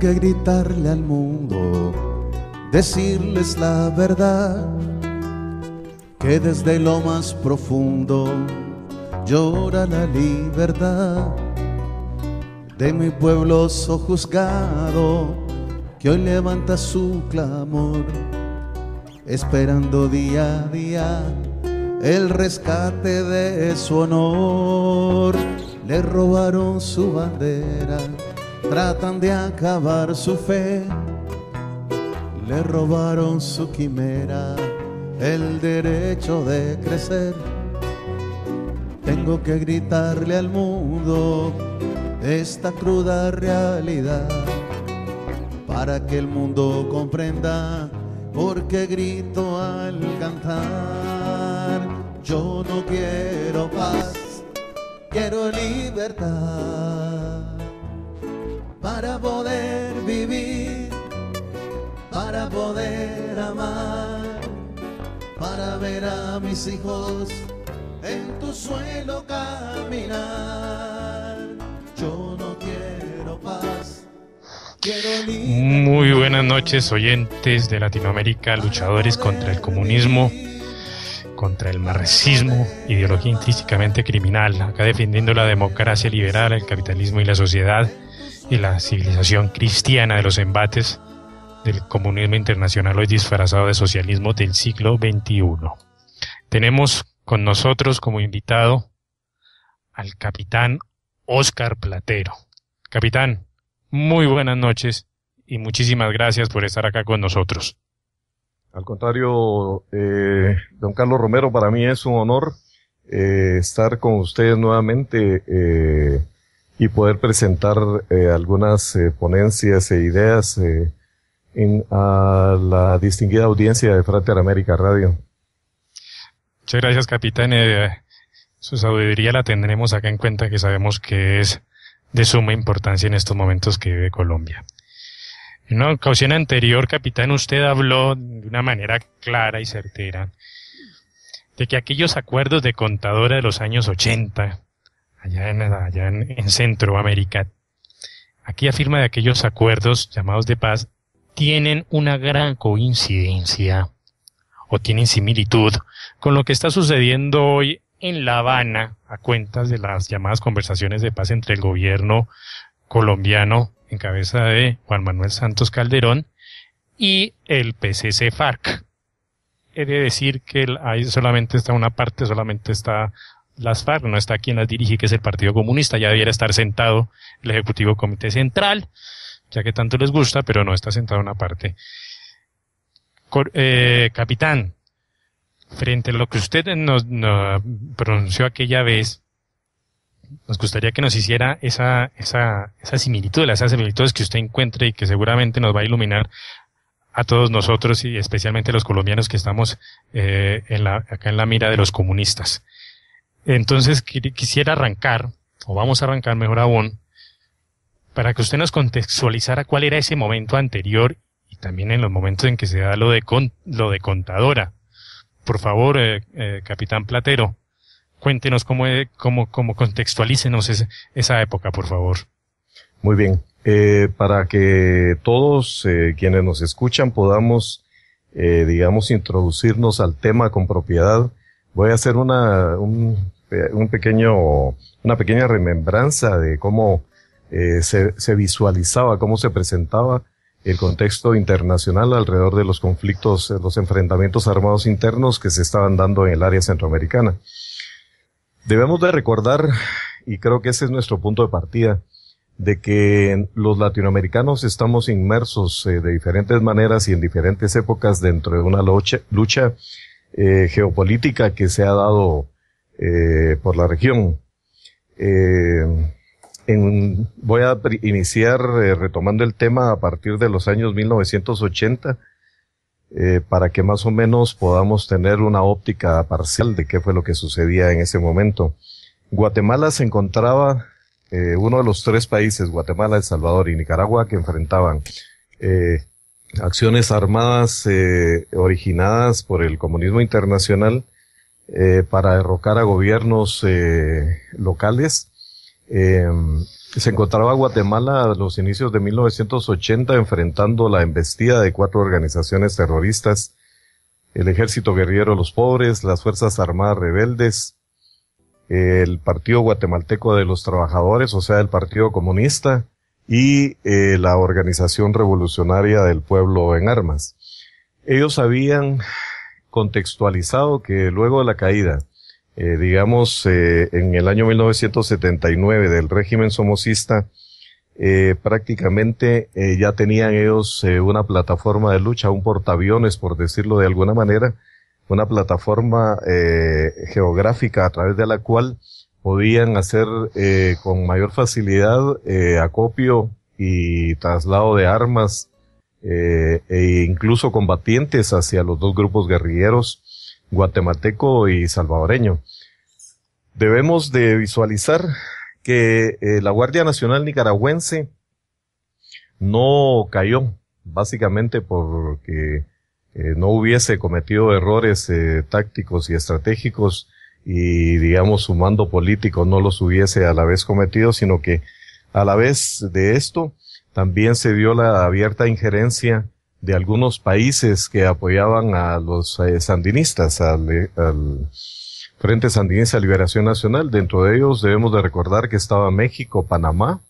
que gritarle al mundo, decirles la verdad, que desde lo más profundo llora la libertad de mi pueblo sojuzgado, que hoy levanta su clamor, esperando día a día el rescate de su honor. Le robaron su bandera tratan de acabar su fe. Le robaron su quimera, el derecho de crecer. Tengo que gritarle al mundo esta cruda realidad para que el mundo comprenda por qué grito al cantar. Yo no quiero paz, quiero libertad para poder vivir, para poder amar, para ver a mis hijos en tu suelo caminar. Yo no quiero paz. Quiero Muy buenas noches oyentes de Latinoamérica, luchadores contra el comunismo, contra el marxismo, ideología intrínsecamente criminal, acá defendiendo la democracia liberal, el capitalismo y la sociedad y la civilización cristiana de los embates del comunismo internacional hoy disfrazado de socialismo del siglo XXI. Tenemos con nosotros como invitado al capitán Oscar Platero. Capitán, muy buenas noches y muchísimas gracias por estar acá con nosotros. Al contrario, eh, don Carlos Romero, para mí es un honor eh, estar con ustedes nuevamente. Eh, y poder presentar eh, algunas eh, ponencias e ideas eh, a la distinguida audiencia de Frater América Radio. Muchas gracias, capitán. su sabiduría la tendremos acá en cuenta, que sabemos que es de suma importancia en estos momentos que vive Colombia. En una ocasión anterior, capitán, usted habló de una manera clara y certera de que aquellos acuerdos de contadora de los años 80 allá en, Centroamérica. Aquí afirma de aquellos acuerdos llamados de paz tienen una gran coincidencia o tienen similitud con lo que está sucediendo hoy en La Habana a cuentas de las llamadas conversaciones de paz entre el gobierno colombiano en cabeza de Juan Manuel Santos Calderón y el PCC FARC. He de decir que ahí solamente está una parte, solamente está las FARC, no está quien las dirige, que es el Partido Comunista, ya debiera estar sentado el Ejecutivo Comité Central, ya que tanto les gusta, pero no está sentado una parte. Eh, capitán, frente a lo que usted nos, pronunció aquella vez, nos gustaría que nos hiciera esa, esa, esa similitud, esas similitudes que usted encuentre y que seguramente nos va a iluminar a todos nosotros y especialmente a los colombianos que estamos eh, en acá en la mira de los comunistas. Entonces quisiera arrancar, o vamos a arrancar mejor aún, para que usted nos contextualizara cuál era ese momento anterior y también en los momentos en que se da lo de, con, lo de contadora. Por favor, eh, eh, capitán Platero, cuéntenos cómo, cómo, cómo contextualícenos esa, época, por favor. Muy bien. Eh, para que todos quienes nos escuchan podamos, digamos, introducirnos al tema con propiedad, voy a hacer una, eh, un, pequeño, una pequeña remembranza de cómo eh, se, visualizaba, cómo se presentaba el contexto internacional alrededor de los conflictos, eh, los enfrentamientos armados internos que se estaban dando en el área centroamericana. Debemos de recordar, y creo que ese es nuestro punto de partida, de que los latinoamericanos estamos inmersos de diferentes maneras y en diferentes épocas dentro de una lucha, lucha eh, geopolítica que se ha dado eh, por la región. Eh, en, voy a iniciar eh, retomando el tema a partir de los años 1980 para que más o menos podamos tener una óptica parcial de qué fue lo que sucedía en ese momento. Guatemala se encontraba uno de los tres países, Guatemala, El Salvador y Nicaragua, que enfrentaban eh, acciones armadas eh, originadas por el comunismo internacional eh, para derrocar a gobiernos eh, locales. Em, se encontraba Guatemala a los inicios de 1980 enfrentando la embestida de cuatro organizaciones terroristas, el Ejército Guerrero de los Pobres, las Fuerzas Armadas Rebeldes, el Partido Guatemalteco de los Trabajadores, o sea, el Partido Comunista, y eh, la Organización Revolucionaria del Pueblo en Armas. Ellos habían contextualizado que luego de la caída, eh, digamos, eh, en el año 1979 del régimen somocista, prácticamente ya tenían ellos una plataforma de lucha, un portaaviones, por decirlo de alguna manera, una plataforma geográfica a través de la cual podían hacer eh, con mayor facilidad eh, acopio y traslado de armas eh, e incluso combatientes hacia los dos grupos guerrilleros guatemalteco y salvadoreño. Debemos de visualizar que la Guardia Nacional nicaragüense no cayó, básicamente porque no hubiese cometido errores tácticos y estratégicos y digamos su mando político no los hubiese a la vez cometido, sino que a la vez de esto también se dio la abierta injerencia de algunos países que apoyaban a los eh, sandinistas, eh, al, Frente Sandinista de Liberación Nacional. Dentro de ellos debemos de recordar que estaba México, Panamá,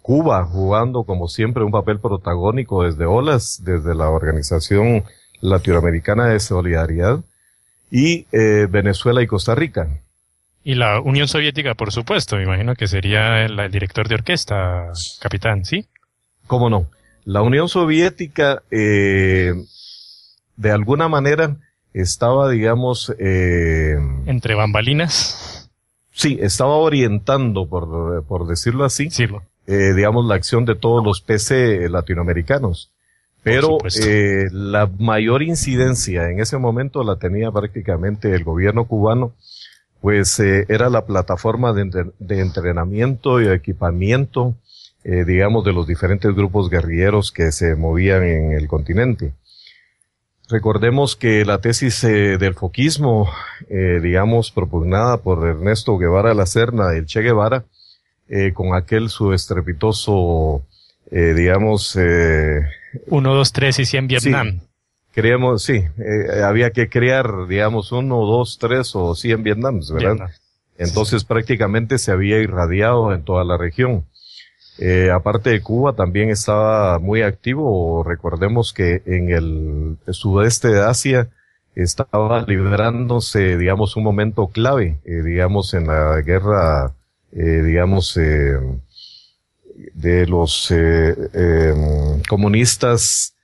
Cuba jugando como siempre un papel protagónico desde OLAS, desde la Organización Latinoamericana de Solidaridad, y eh, Venezuela y Costa Rica. Y la Unión Soviética, por supuesto, me imagino que sería el, director de orquesta, capitán, ¿sí? ¿Cómo no? La Unión Soviética, eh, de alguna manera, estaba, digamos... Eh, Entre bambalinas. Sí, estaba orientando, por, decirlo así, digamos, la acción de todos los PC latinoamericanos. Pero eh, la mayor incidencia en ese momento la tenía prácticamente el gobierno cubano, pues eh, era la plataforma de, entrenamiento y equipamiento, eh, digamos, de los diferentes grupos guerrilleros que se movían en el continente. Recordemos que la tesis eh, del foquismo, eh, digamos, propugnada por Ernesto Guevara La Serna, el Che Guevara, con aquel su estrepitoso, digamos, 1, 2, 3 y 100 Vietnam. Sí. Queríamos, sí, eh, había que crear, digamos, 1, 2, 3 o 100 Vietnam, ¿verdad? Entonces prácticamente se había irradiado en toda la región. Eh, aparte de Cuba, también estaba muy activo. Recordemos que en el sudeste de Asia estaba librándose, digamos, un momento clave, eh, digamos, en la guerra, digamos, de los eh, em, comunistas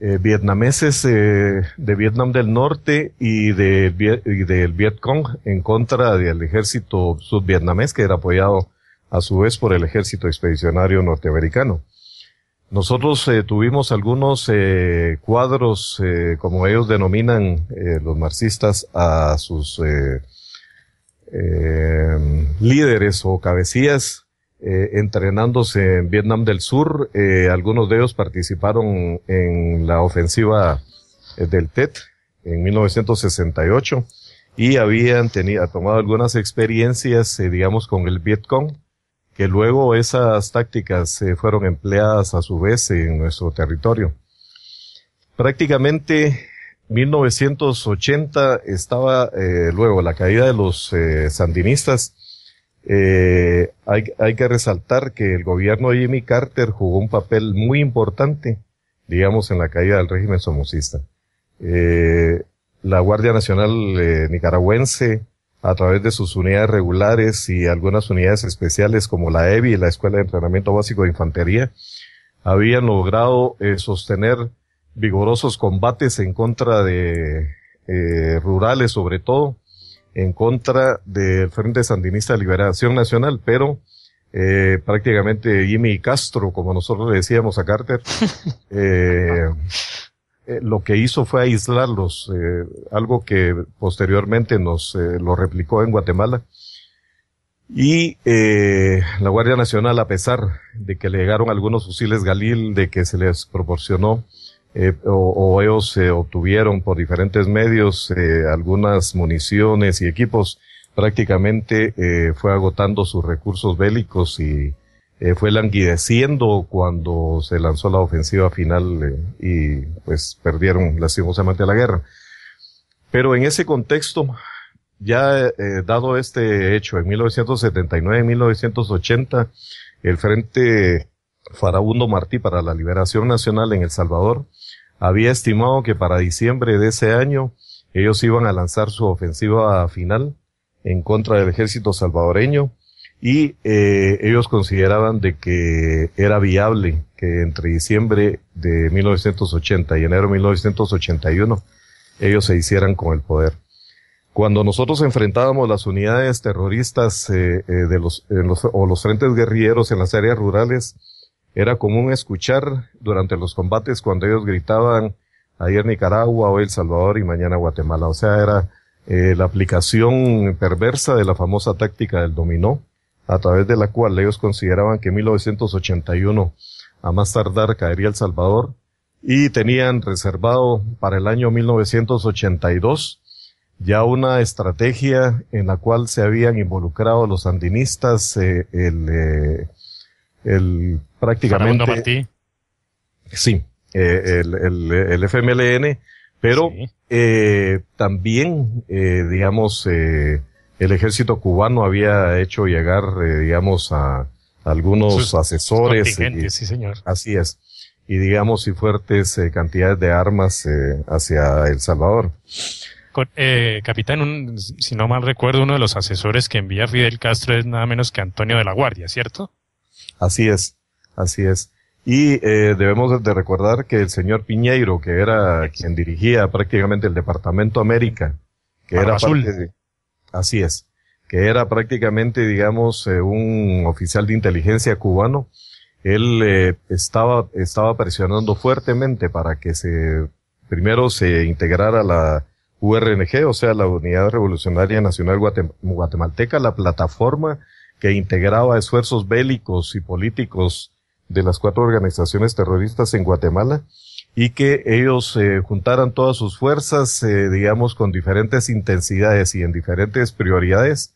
eh, vietnameses eh, de Vietnam del Norte y, de, del Vietcong en contra del ejército subvietnamés que era apoyado a su vez por el ejército expedicionario norteamericano. Nosotros tuvimos algunos cuadros, como ellos denominan los marxistas, a sus em, líderes o cabecillas eh, entrenándose en Vietnam del Sur. Eh, algunos de ellos participaron en la ofensiva eh, del TET en 1968 y habían tenido, tomado algunas experiencias, digamos, con el Vietcong, que luego esas tácticas fueron empleadas a su vez en nuestro territorio. Prácticamente 1980 estaba luego la caída de los sandinistas eh, hay, que resaltar que el gobierno de Jimmy Carter jugó un papel muy importante, digamos, en la caída del régimen somocista. Eh, la Guardia Nacional eh, nicaragüense, a través de sus unidades regulares y algunas unidades especiales como la EBI, la Escuela de Entrenamiento Básico de Infantería, habían logrado sostener vigorosos combates en contra de rurales sobre todo, en contra del Frente Sandinista de Liberación Nacional, pero eh, prácticamente Jimmy Castro, como nosotros le decíamos a Carter, eh, eh, lo que hizo fue aislarlos, algo que posteriormente nos lo replicó en Guatemala. Y la Guardia Nacional, a pesar de que le llegaron algunos fusiles Galil, de que se les proporcionó eh, o, ellos se obtuvieron por diferentes medios eh, algunas municiones y equipos, prácticamente eh, fue agotando sus recursos bélicos y fue languideciendo cuando se lanzó la ofensiva final y pues perdieron lastimosamente la guerra. Pero en ese contexto, ya dado este hecho, en 1979 1980, el Frente Farabundo Martí para la Liberación Nacional en El Salvador había estimado que para diciembre de ese año ellos iban a lanzar su ofensiva final en contra del ejército salvadoreño y eh, ellos consideraban de que era viable que entre diciembre de 1980 y enero de 1981 ellos se hicieran con el poder. Cuando nosotros enfrentábamos las unidades terroristas eh, eh, de los, los, o los frentes guerrilleros en las áreas rurales, era común escuchar durante los combates cuando ellos gritaban ayer Nicaragua, hoy El Salvador y mañana Guatemala. O sea, era eh, la aplicación perversa de la famosa táctica del dominó, a través de la cual ellos consideraban que en 1981 a más tardar caería El Salvador y tenían reservado para el año 1982 ya una estrategia en la cual se habían involucrado los andinistas, eh, el, eh, el prácticamente. Sí, eh, el, FMLN, pero eh, también, eh, digamos, el ejército cubano había hecho llegar, digamos, a algunos asesores. y, sí, señor. Así es. Y digamos, y fuertes cantidades de armas hacia El Salvador. capitán, si no mal recuerdo, uno de los asesores que envía Fidel Castro es nada menos que Antonio de la Guardia, ¿cierto? Así es, así es. Y eh, debemos de recordar que el señor Piñeiro, que era quien dirigía prácticamente el Departamento América, que era así es, que era prácticamente, digamos, eh, un oficial de inteligencia cubano, él eh, estaba, estaba presionando fuertemente para que se, primero se integrara la URNG, o sea, la Unidad Revolucionaria Nacional Guatemalteca, la plataforma que integraba esfuerzos bélicos y políticos de las cuatro organizaciones terroristas en Guatemala y que ellos eh, juntaran todas sus fuerzas, eh, digamos, con diferentes intensidades y en diferentes prioridades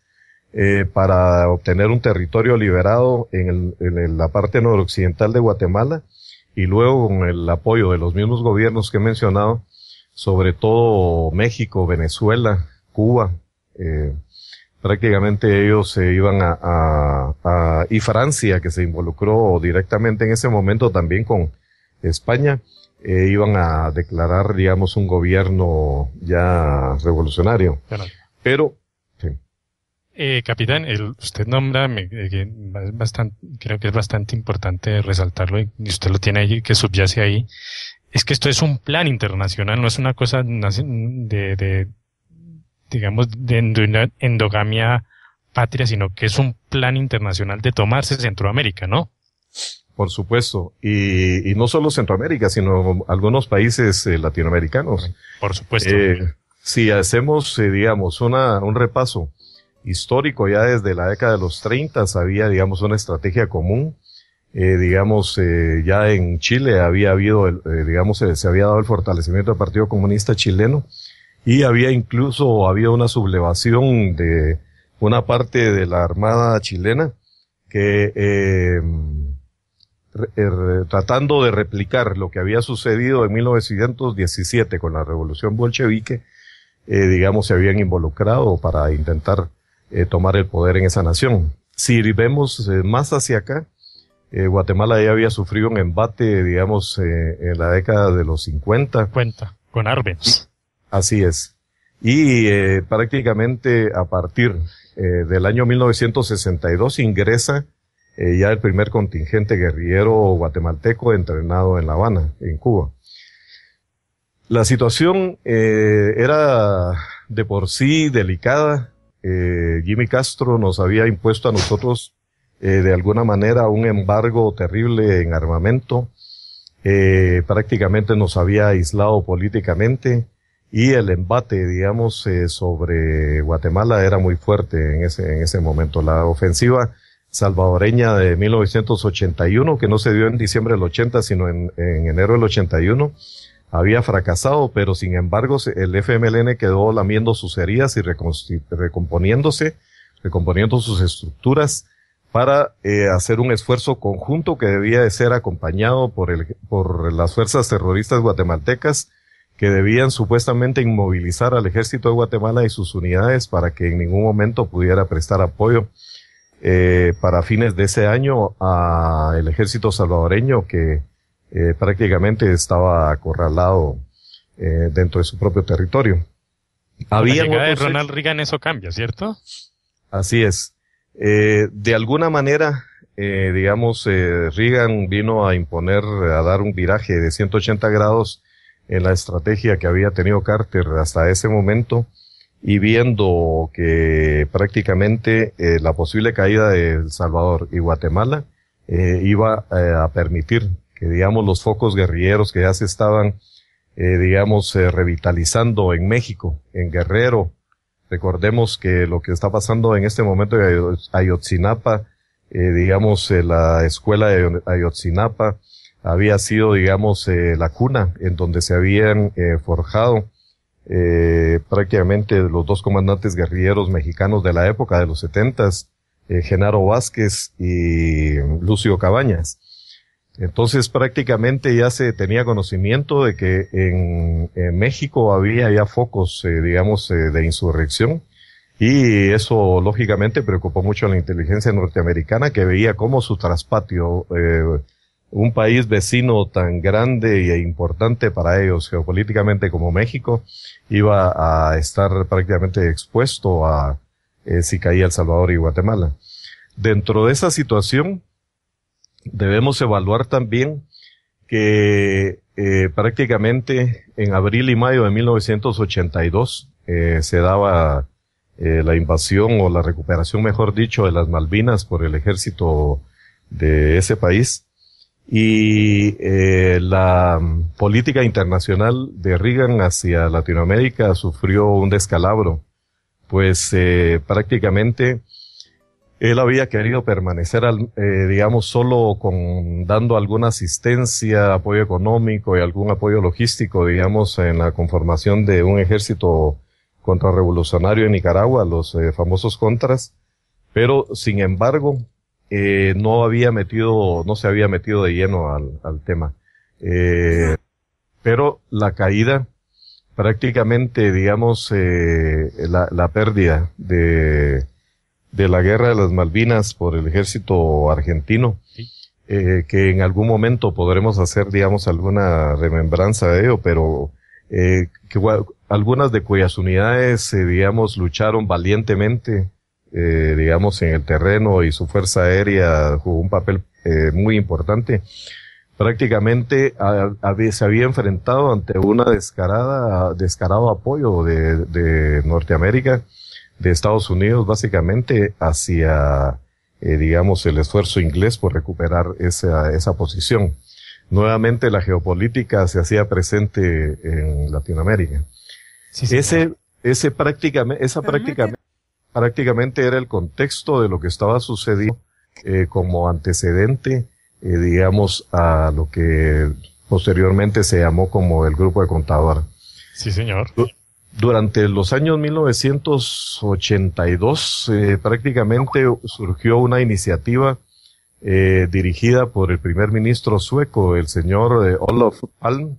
eh, para obtener un territorio liberado en, la parte noroccidental de Guatemala y luego con el apoyo de los mismos gobiernos que he mencionado, sobre todo México, Venezuela, Cuba, prácticamente ellos se iban a, y Francia que se involucró directamente en ese momento también con España eh, iban a declarar digamos un gobierno ya revolucionario pero eh, capitán el, usted nombra me, eh, bastante, creo que es bastante importante resaltarlo y usted lo tiene ahí que subyace ahí es que esto es un plan internacional no es una cosa de, de digamos, de endogamia patria, sino que es un plan internacional de tomarse Centroamérica, ¿no? Por supuesto, y, no solo Centroamérica, sino algunos países eh, latinoamericanos. Por supuesto. Eh, si hacemos, eh, digamos, una, un repaso histórico, ya desde la década de los 30 había, digamos, una estrategia común. digamos, ya en Chile había habido, digamos, se había dado el fortalecimiento del Partido Comunista Chileno y había incluso había una sublevación de una parte de la armada chilena que em, eh, tratando de replicar lo que había sucedido en 1917 con la revolución bolchevique, eh, digamos, se habían involucrado para intentar eh, tomar el poder en esa nación. Si vemos más hacia acá, Guatemala ya había sufrido un embate, digamos, en la década de los 50. 50, con Arbenz. Así es. Y eh, prácticamente a partir eh, del año 1962 ingresa eh, ya el primer contingente guerrillero guatemalteco entrenado en La Habana, en Cuba. La situación era de por sí delicada. Jimmy Castro nos había impuesto a nosotros de alguna manera un embargo terrible en armamento. prácticamente nos había aislado políticamente y el embate, digamos, eh, sobre Guatemala era muy fuerte en ese, en ese momento. La ofensiva salvadoreña de 1981, que no se dio en diciembre del 80, sino en, enero del 81, había fracasado, pero sin embargo el FMLN quedó lamiendo sus heridas y recomponiéndose, recomponiendo sus estructuras para eh, hacer un esfuerzo conjunto que debía de ser acompañado por, por las fuerzas terroristas guatemaltecas que debían supuestamente inmovilizar al ejército de Guatemala y sus unidades para que en ningún momento pudiera prestar apoyo eh, para fines de ese año al ejército salvadoreño que eh, prácticamente estaba acorralado eh, dentro de su propio territorio. Había Ronald Reagan eso cambia, ¿cierto? Así es. Eh, de alguna manera, digamos, Reagan vino a imponer, a dar un viraje de 180 grados en la estrategia que había tenido Carter hasta ese momento y viendo que prácticamente eh, la posible caída de El Salvador y Guatemala eh, iba eh, a permitir que, digamos, los focos guerrilleros que ya se estaban, digamos, revitalizando en México, en Guerrero. Recordemos que lo que está pasando en este momento en Ayotzinapa, digamos, la escuela de Ayotzinapa, había sido, digamos, eh, la cuna en donde se habían eh, forjado eh, prácticamente los dos comandantes guerrilleros mexicanos de la época de los setentas, Genaro Vázquez y Lucio Cabañas. Entonces prácticamente ya se tenía conocimiento de que en, México había ya focos, digamos, de insurrección y eso lógicamente preocupó mucho a la inteligencia norteamericana que veía cómo su traspatio un país vecino tan grande e importante para ellos geopolíticamente como México iba a estar prácticamente expuesto a eh, si caía El Salvador y Guatemala. Dentro de esa situación, debemos evaluar también que eh, prácticamente en abril y mayo de 1982 eh, se daba la invasión o la recuperación, mejor dicho, de las Malvinas por el ejército de ese país y eh, la mm, política internacional de Reagan hacia Latinoamérica sufrió un descalabro, pues eh, prácticamente él había querido permanecer, eh, digamos, solo con dando alguna asistencia, apoyo económico y algún apoyo logístico, digamos, en la conformación de un ejército contrarrevolucionario en Nicaragua, los eh, famosos contras. Pero, sin embargo, eh, no había metido, no se había metido de lleno al, al tema. Eh, pero la caída, prácticamente, digamos, eh, la, la, pérdida de, de, la guerra de las Malvinas por el ejército argentino, eh, que en algún momento podremos hacer, digamos, alguna remembranza de ello, pero que, algunas de cuyas unidades, digamos, lucharon valientemente eh, digamos, en el terreno y su fuerza aérea jugó un papel eh, muy importante. Prácticamente a, se había enfrentado ante una descarada, descarado apoyo de, de Norteamérica, de Estados Unidos, básicamente hacia, eh, digamos, el esfuerzo inglés por recuperar esa, esa posición. Nuevamente la geopolítica se hacía presente en Latinoamérica. Sí, ese, ese prácticamente, esa prácticamente prácticamente era el contexto de lo que estaba sucediendo eh, como antecedente, eh, digamos, a lo que posteriormente se llamó como el grupo de contador. Sí, señor. Durante los años 1982 eh, prácticamente surgió una iniciativa dirigida por el primer ministro sueco, el señor Olof Palm,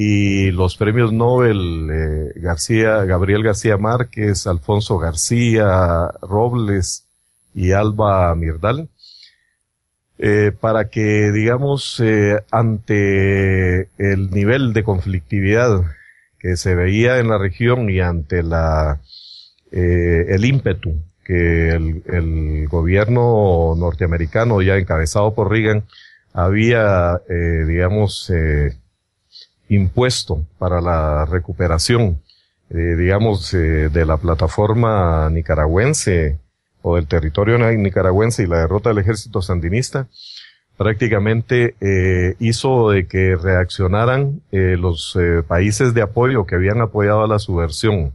y los premios Nobel eh, García, Gabriel García Márquez, Alfonso García Robles y Alba Mirdal, eh, para que, digamos, eh, ante el nivel de conflictividad que se veía en la región y ante la, el ímpetu que el, gobierno norteamericano, ya encabezado por Reagan, había, digamos, eh, impuesto para la recuperación, eh, digamos, eh, de la plataforma nicaragüense o del territorio nicaragüense y la derrota del ejército sandinista, prácticamente eh, hizo de que reaccionaran los países de apoyo que habían apoyado a la subversión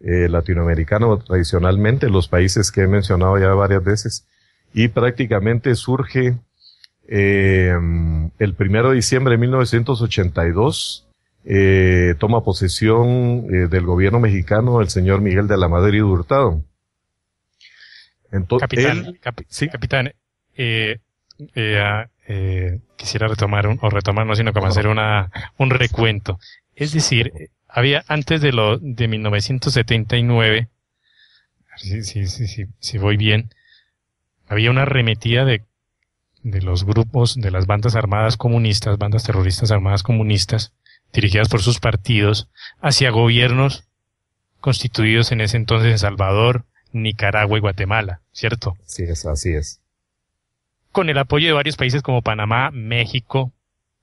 latinoamericana tradicionalmente, los países que he mencionado ya varias veces, y prácticamente surge Em, el primero de diciembre de 1982 eh, toma posesión eh, del gobierno mexicano el señor Miguel de la Madrid Hurtado. Entonces, capitán, capitán eh, ah, quisiera retomar o retomar, no, sino como hacer una, un recuento. Es decir, había antes de, lo, de 1979, si, si voy bien, había una arremetida de de los grupos, de las bandas armadas comunistas, bandas terroristas armadas comunistas, dirigidas por sus partidos, hacia gobiernos constituidos en ese entonces en Salvador, Nicaragua y Guatemala, ¿cierto? Sí, es, así es. Con el apoyo de varios países como Panamá, México,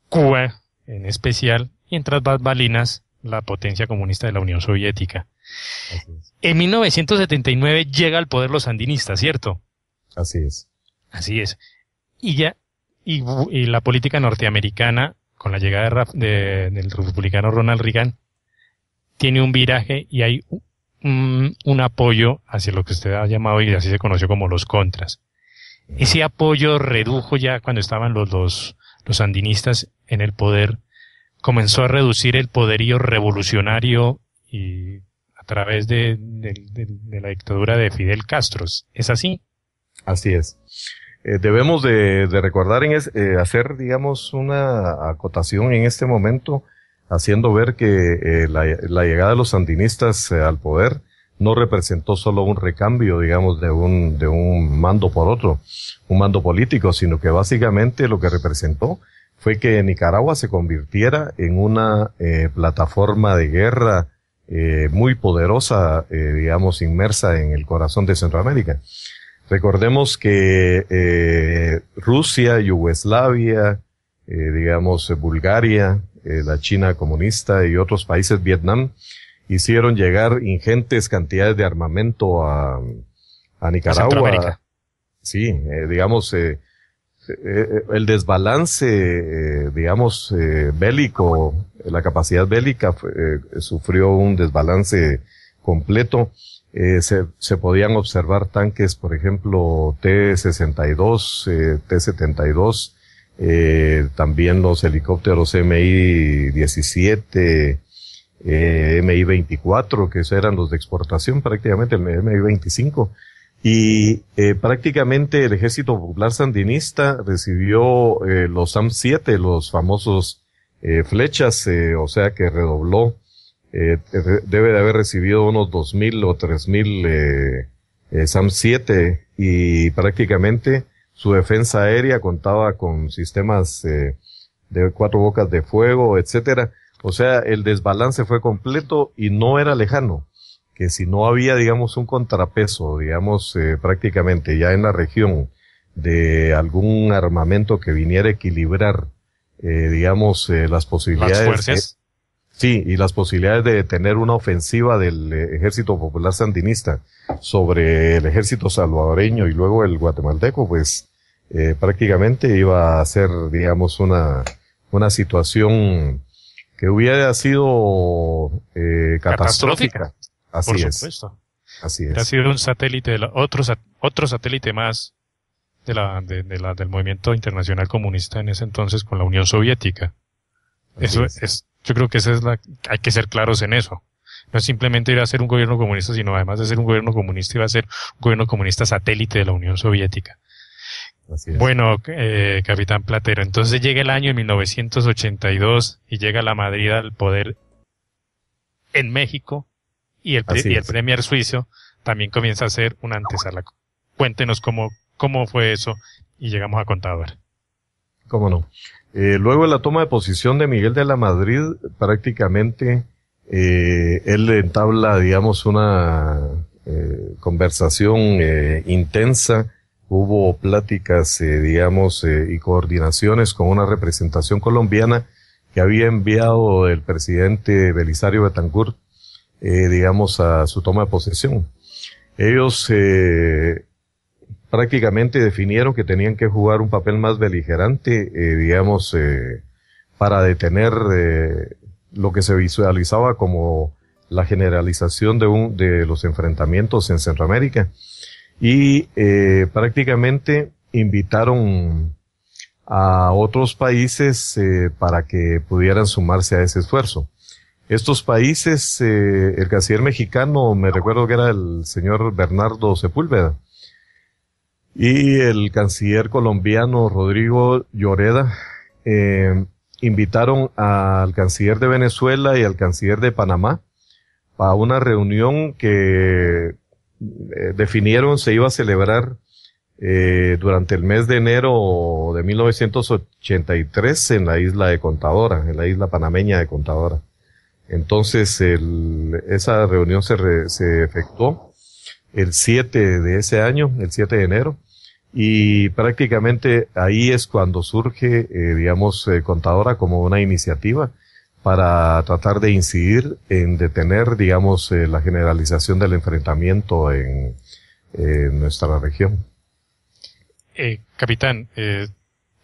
Cuba en especial, y en balinas, la potencia comunista de la Unión Soviética. En 1979 llega al poder los sandinistas, ¿cierto? Así es. Así es. Y ya, y, la política norteamericana, con la llegada del republicano Ronald Reagan, tiene un viraje y hay un, apoyo hacia lo que usted ha llamado y así se conoció como los contras. Ese apoyo redujo ya cuando estaban los, los, sandinistas en el poder, comenzó a reducir el poderío revolucionario y a través de, de, la dictadura de Fidel Castro. ¿Es así? Así es. Eh, debemos de, recordar en es, eh, hacer, digamos, una acotación en este momento, haciendo ver que eh, la, la, llegada de los sandinistas al poder no representó solo un recambio, digamos, de un, de un mando por otro, un mando político, sino que básicamente lo que representó fue que Nicaragua se convirtiera en una plataforma de guerra muy poderosa, digamos, inmersa en el corazón de Centroamérica. Recordemos que eh, Rusia, Yugoslavia, eh, digamos Bulgaria, eh, la China comunista y otros países, Vietnam, hicieron llegar ingentes cantidades de armamento a, a Nicaragua. Sí, digamos, el desbalance, digamos, bélico, la capacidad bélica sufrió un desbalance completo eh, se, se, podían observar tanques, por ejemplo, T-62, eh, T-72, eh, también los helicópteros MI-17, MI-24, que eran los de exportación prácticamente, el MI-25. Y prácticamente el ejército popular sandinista recibió los SAM-7, los famosos flechas, o sea que redobló eh, debe de haber recibido unos 2.000 o 3.000 eh, eh SAM-7 y prácticamente su defensa aérea contaba con sistemas eh, de cuatro bocas de fuego, etcétera. O sea, el desbalance fue completo y no era lejano. Que si no había, digamos, un contrapeso, digamos, prácticamente ya en la región de algún armamento que viniera a equilibrar, eh, digamos, las posibilidades. fuerzas. Sí, y las posibilidades de tener una ofensiva del eh, Ejército Popular Sandinista sobre el Ejército salvadoreño y luego el guatemalteco, pues eh, prácticamente iba a ser, digamos, una, situación que hubiera sido eh, catastrófica. Así es. Así Ha sido un satélite, de otro, otro satélite más de del movimiento internacional comunista en ese entonces con la Unión Soviética. Eso es yo creo que esa es la, hay que ser claros en eso. No simplemente ir a ser un gobierno comunista, sino además de ser un gobierno comunista, iba a ser un gobierno comunista satélite de la Unión Soviética. Bueno, eh, capitán Platero, entonces llega el año de 1982 y llega la Madrid al poder en México y el, el Premier suizo también comienza a ser un antesala. Cuéntenos cómo, cómo fue eso y llegamos a contador. Cómo no. Eh, luego de la toma de posición de Miguel de la Madrid, prácticamente eh, él entabla, digamos, una eh, conversación intensa. Hubo pláticas, digamos, y coordinaciones con una representación colombiana que había enviado el presidente Belisario Betancourt, digamos, a su toma de posesión. Ellos eh, prácticamente definieron que tenían que jugar un papel más beligerante, eh, digamos, eh, para detener eh, lo que se visualizaba como la generalización de, de los enfrentamientos en Centroamérica. Y prácticamente invitaron a otros países para que pudieran sumarse a ese esfuerzo. Estos países, el canciller mexicano, me recuerdo que era el señor Bernardo Sepúlveda, y el canciller colombiano Rodrigo Lloreda eh, invitaron al canciller de Venezuela y al canciller de Panamá para una reunión que eh, definieron se iba a celebrar eh, durante el mes de enero de 1983 en la isla de Contadora, en la isla panameña de Contadora. Entonces esa reunión se, re, se efectuó el 7 de ese año, el 7 de enero, y prácticamente ahí es cuando surge, eh, digamos, eh, Contadora como una iniciativa para tratar de incidir en detener, digamos, eh, la generalización del enfrentamiento en, en nuestra región. capitán,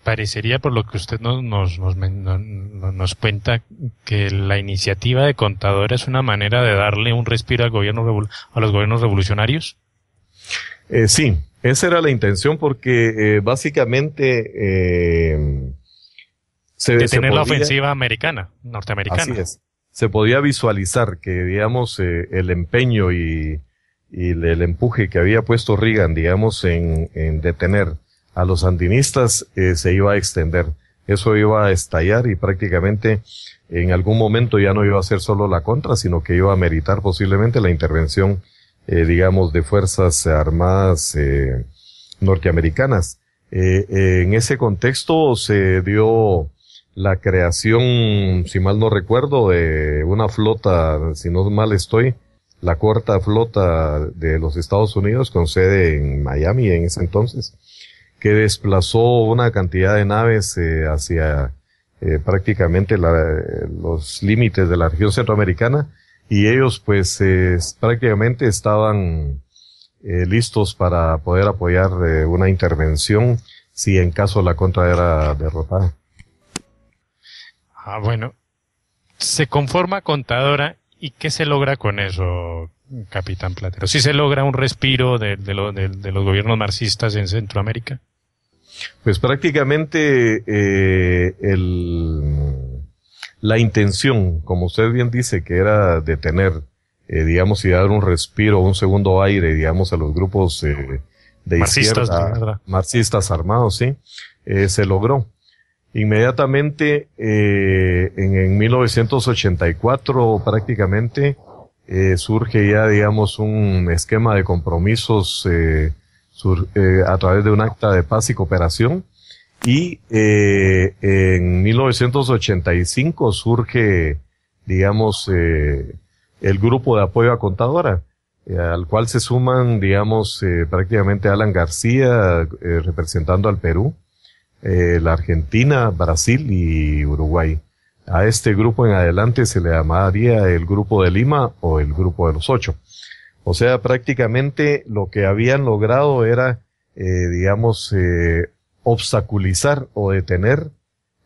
parecería, por lo que usted nos, nos, cuenta, que la iniciativa de contador es una manera de darle un respiro al a los gobiernos revolucionarios. Eh, sí, esa era la intención porque eh, básicamente eh, se detener la ofensiva americana, norteamericana. Así es. Se podía visualizar que, digamos, el empeño y, el empuje que había puesto Reagan, digamos, en detener a los sandinistas eh, se iba a extender. Eso iba a estallar y prácticamente en algún momento ya no iba a ser solo la contra, sino que iba a meritar posiblemente la intervención, eh, digamos, de fuerzas armadas eh, norteamericanas. en ese contexto se dio la creación, si mal no recuerdo, de una flota, si no mal estoy, la cuarta flota de los Estados Unidos con sede en Miami en ese entonces que desplazó una cantidad de naves eh, hacia eh, prácticamente los límites de la región centroamericana y ellos pues eh, prácticamente estaban listos para poder apoyar una intervención si en caso la contra era derrotada. Ah, bueno. Se conforma contadora y ¿qué se logra con eso, Capitán Platero. ¿Si se logra un respiro de, los gobiernos marxistas en Centroamérica? Pues prácticamente eh, la intención, como usted bien dice, que era detener, eh, digamos, y dar un respiro, un segundo aire, digamos, a los grupos eh, de marxistas, marxistas armados, sí, se logró. Inmediatamente, en, en 1984, prácticamente, eh, surge ya, digamos, un esquema de compromisos eh, eh, a través de un acta de paz y cooperación. Y en 1985 surge, digamos, el grupo de apoyo a Contadora, al cual se suman, digamos, prácticamente Alan García representando al Perú, la Argentina, Brasil y Uruguay. A este grupo en adelante se le llamaría el grupo de Lima o el grupo de los ocho. O sea, prácticamente lo que habían logrado era, eh, digamos, eh, obstaculizar o detener,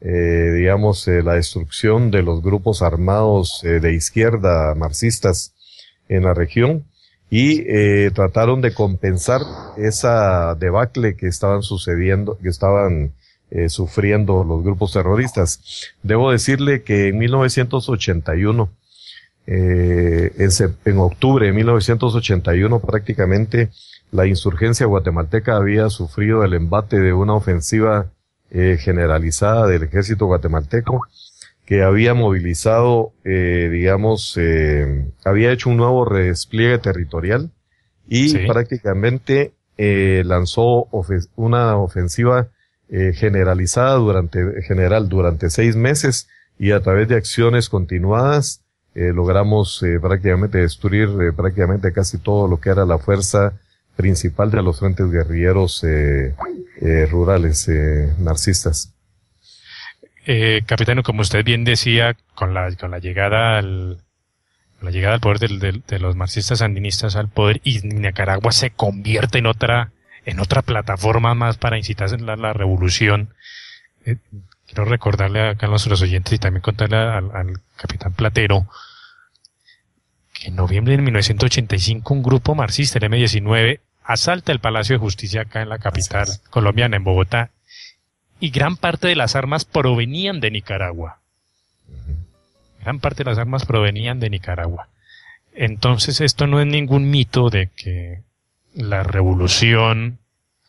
eh, digamos, la destrucción de los grupos armados de izquierda marxistas en la región y trataron de compensar esa debacle que estaban sucediendo, que estaban eh, sufriendo los grupos terroristas. Debo decirle que en 1981, eh, en, en, octubre de 1981 prácticamente, la insurgencia guatemalteca había sufrido el embate de una ofensiva eh, generalizada del ejército guatemalteco que había movilizado, eh, digamos, había hecho un nuevo despliegue territorial y prácticamente lanzó una ofensiva eh, generalizada durante, general durante seis meses y a través de acciones continuadas eh, logramos eh, prácticamente destruir prácticamente casi todo lo que era la fuerza principal de los frentes guerrilleros rurales narcistas. capitán, como usted bien decía, con la, con la llegada al, la llegada al poder de los marxistas andinistas al poder y Nicaragua se convierte en otra en otra plataforma más para incitar a la revolución. Eh, quiero recordarle acá a nuestros oyentes y también contarle al, capitán Platero que en noviembre de 1985 un grupo marxista, el M19, asalta el Palacio de Justicia acá en la capital colombiana, en Bogotá, y gran parte de las armas provenían de Nicaragua. Gran parte de las armas provenían de Nicaragua. Entonces esto no es ningún mito de que la revolución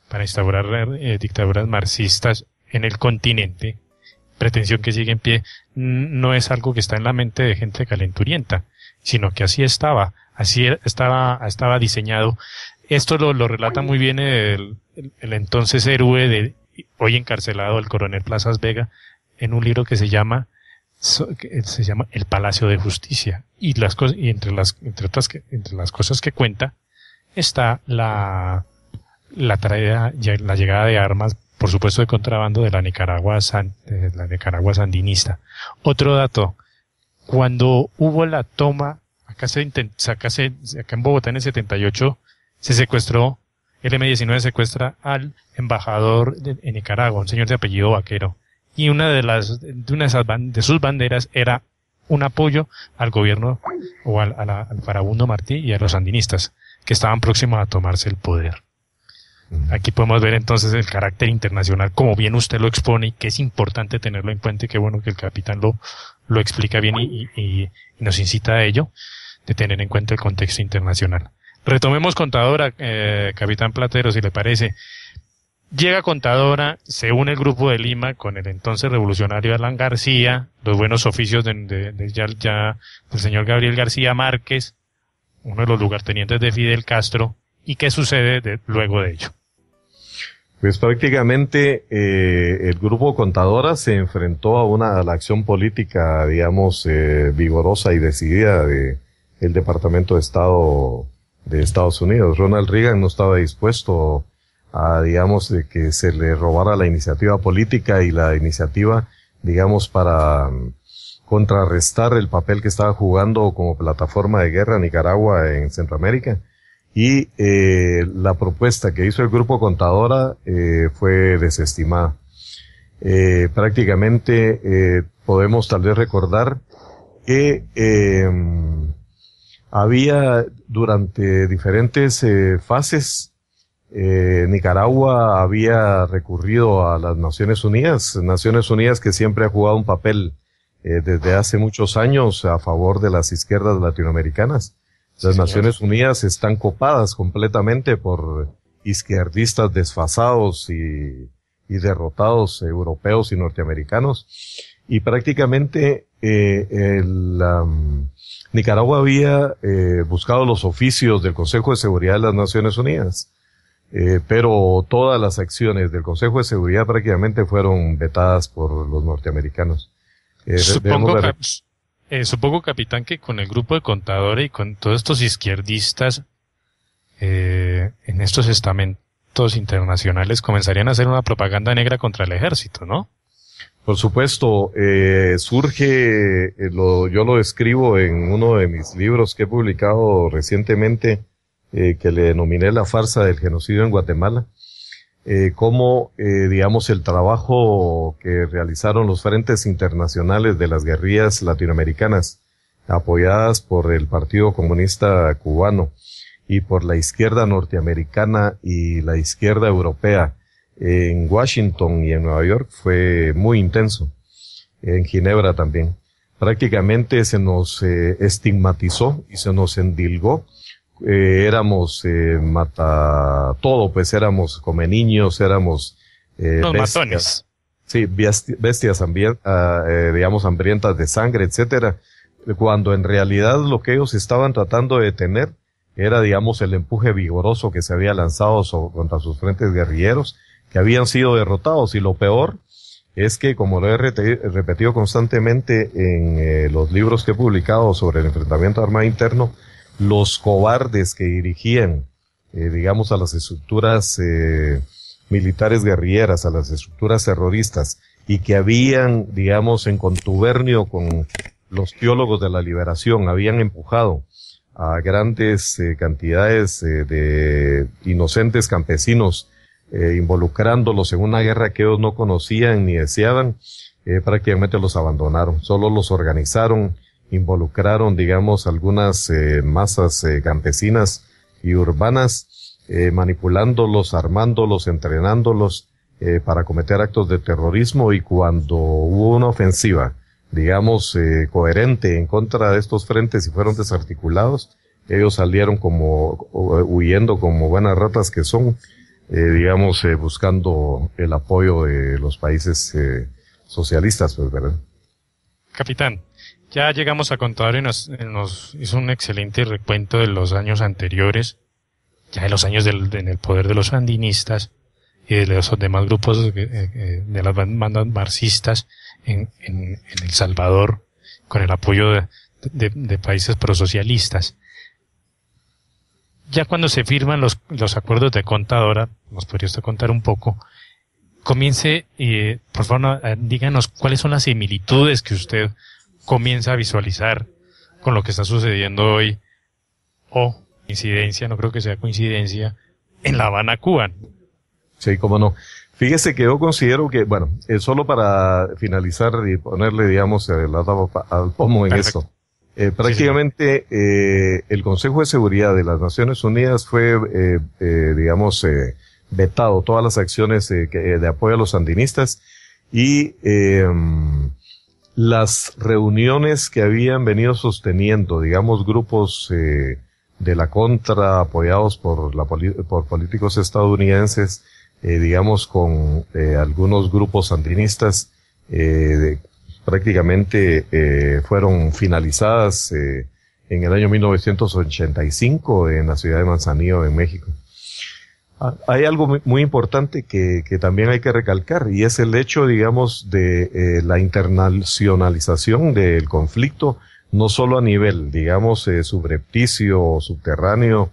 para instaurar eh, dictaduras marxistas en el continente, pretensión que sigue en pie, no es algo que está en la mente de gente calenturienta, sino que así estaba, así e-, estaba, estaba diseñado. Esto lo, relata muy bien el, el, entonces héroe de, hoy encarcelado, el coronel Plazas Vega, en un libro que se llama eh, se llama El Palacio de Justicia y las cosas y entre las entre entre las cosas que cuenta está la, traída, la llegada de armas, por supuesto, de contrabando de la Nicaragua, la Nicaragua sandinista. Otro dato, cuando hubo la toma, acá, se, acá, en Bogotá en el 78, se secuestró, el M-19 secuestra al embajador de, Nicaragua, un señor de apellido Vaquero. Y una de las, de una de, sus banderas era un apoyo al gobierno o al, al farabundo Martí y a los sandinistas que estaban próximos a tomarse el poder. Aquí podemos ver entonces el carácter internacional, como bien usted lo expone, y que es importante tenerlo en cuenta, y qué bueno que el capitán lo, lo explica bien y, nos incita a ello, de tener en cuenta el contexto internacional. Retomemos contadora, eh, capitán Platero, si le parece. Llega contadora, se une el grupo de Lima con el entonces revolucionario Alan García, los buenos oficios del señor Gabriel García Márquez, uno de los lugartenientes de Fidel Castro, y qué sucede luego de ello. Pues prácticamente eh, el grupo Contadora se enfrentó a una la acción política, digamos, eh, vigorosa y decidida de el Departamento de Estado de Estados Unidos. Ronald Reagan no estaba dispuesto a, digamos, de que se le robara la iniciativa política y la iniciativa, digamos, para contrarrestar el papel que estaba jugando como plataforma de guerra Nicaragua en Centroamérica. Y eh, la propuesta que hizo el grupo Contadora eh, fue desestimada. Eh, prácticamente podemos tal vez recordar que em, había durante diferentes fases Nicaragua había recurrido a las Naciones Unidas, Naciones Unidas que siempre ha jugado un papel eh, desde hace muchos años a favor de las izquierdas latinoamericanas. Las Naciones Unidas están copadas completamente por izquierdistas desfasados y, derrotados europeos y norteamericanos. Y prácticamente eh, Nicaragua había eh, buscado los oficios del Consejo de Seguridad de las Naciones Unidas. pero todas las acciones del Consejo de Seguridad prácticamente fueron vetadas por los norteamericanos. Eh, eh, supongo, capitán, que con el grupo de contadores y con todos estos izquierdistas eh, en estos estamentos internacionales comenzarían a hacer una propaganda negra contra el ejército, ¿no? Por supuesto, surge, yo lo escribo en uno de mis libros que he publicado recientemente, que le denominé La farsa del genocidio en Guatemala eh, cómo, eh, digamos, el trabajo que realizaron los frentes internacionales de las guerrillas latinoamericanas, apoyadas por el Partido Comunista Cubano y por la izquierda norteamericana y la izquierda europea en Washington y en Nueva York, fue muy intenso. En Ginebra también. Prácticamente se nos eh, estigmatizó y se nos endilgó eh, éramos eh, mata todo, pues éramos come niños, éramos eh, bestias, Sí, bestias, ah, eh, digamos, hambrientas de sangre, etcétera. Cuando en realidad lo que ellos estaban tratando de tener era, digamos, el empuje vigoroso que se había lanzado contra sus frentes guerrilleros, que habían sido derrotados. Y lo peor es que, como lo he repetido constantemente en los libros que he publicado sobre el enfrentamiento armado interno, los cobardes que dirigían, eh, digamos, a las estructuras eh, militares guerrilleras, a las estructuras terroristas, y que habían, digamos, en contubernio con los teólogos de la liberación, habían empujado a grandes eh, cantidades de inocentes campesinos, involucrándolos en una guerra que ellos no conocían ni deseaban, prácticamente los abandonaron, solo los organizaron, involucraron, digamos, algunas eh, masas eh, campesinas y urbanas, eh, manipulándolos, armándolos, entrenándolos para cometer actos de terrorismo y cuando hubo una ofensiva, digamos, coherente en contra de estos frentes y fueron desarticulados, ellos salieron como huyendo como buenas ratas que son, digamos, buscando el apoyo de los países socialistas, pues, ¿verdad? Capitán, ya llegamos a contar y nos, hizo un excelente recuento de los años anteriores, ya de los años en el poder de los sandinistas y de los demás grupos eh, eh, de, las bandas marxistas en, El Salvador con el apoyo de, países prosocialistas ya cuando se firman los, los acuerdos de contadora, nos podría usted contar un poco, comience, y eh, por favor, díganos cuáles son las similitudes que usted comienza a visualizar con lo que está sucediendo hoy, o coincidencia, no creo que sea coincidencia, en La Habana, Cuba. Sí, cómo no. Fíjese que yo considero que, bueno, solo para finalizar y ponerle, digamos, el eh, lado al pomo en esto eso. Eh, prácticamente eh, el Consejo de Seguridad de las Naciones Unidas fue, digamos, vetado todas las acciones de apoyo a los sandinistas y em, las reuniones que habían venido sosteniendo, digamos, grupos eh, de la contra apoyados por, la por políticos estadounidenses, eh, digamos, con eh, algunos grupos sandinistas, prácticamente fueron finalizadas en el año 1985 en la ciudad de Manzanillo, en México. Hay algo muy importante que, también hay que recalcar y es el hecho, digamos, de eh, la internacionalización del conflicto, no solo a nivel, digamos, eh, subrepticio subrepticio, subterráneo,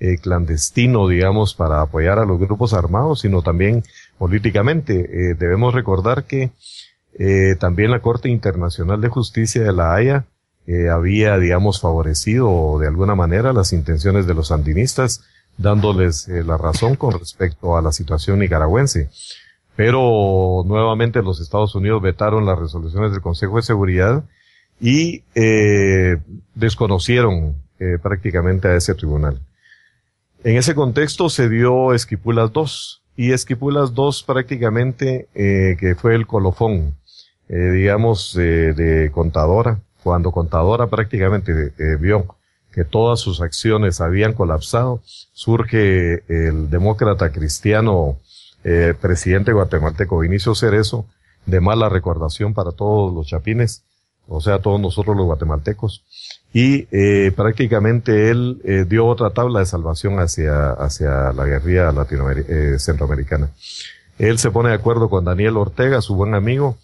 eh, clandestino, digamos, para apoyar a los grupos armados, sino también políticamente. debemos recordar que también la Corte Internacional de Justicia de la Haya había, digamos, favorecido de alguna manera las intenciones de los sandinistas dándoles eh, la razón con respecto a la situación nicaragüense. Pero nuevamente los Estados Unidos vetaron las resoluciones del Consejo de Seguridad y eh, desconocieron eh, prácticamente a ese tribunal. En ese contexto se dio Esquipulas II, y Esquipulas II prácticamente que fue el colofón, digamos, de contadora, cuando contadora prácticamente vio que todas sus acciones habían colapsado, surge el demócrata cristiano eh, presidente guatemalteco Vinicio eso de mala recordación para todos los chapines, o sea, todos nosotros los guatemaltecos, y eh, prácticamente él eh, dio otra tabla de salvación hacia, hacia la guerrilla centroamericana. Él se pone de acuerdo con Daniel Ortega, su buen amigo,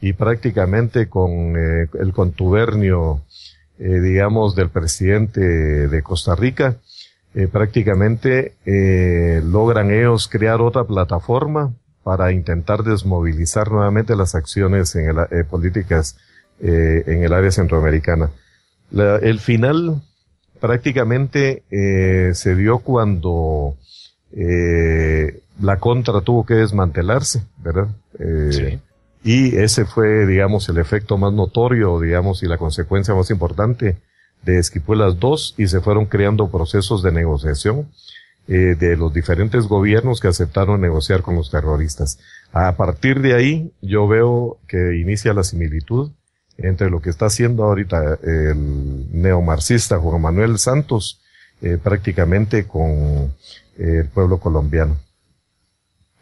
y prácticamente con el contubernio eh, digamos, del presidente de Costa Rica. Eh, prácticamente eh, logran ellos crear otra plataforma para intentar desmovilizar nuevamente las acciones en el, políticas en el área centroamericana. el final prácticamente se dio cuando la contra tuvo que desmantelarse, ¿verdad? Sí. Y ese fue, digamos, el efecto más notorio, digamos, y la consecuencia más importante de Esquipuelas II y se fueron creando procesos de negociación eh, de los diferentes gobiernos que aceptaron negociar con los terroristas. A partir de ahí yo veo que inicia la similitud entre lo que está haciendo ahorita el neomarxista Juan Manuel Santos eh, prácticamente con eh, el pueblo colombiano.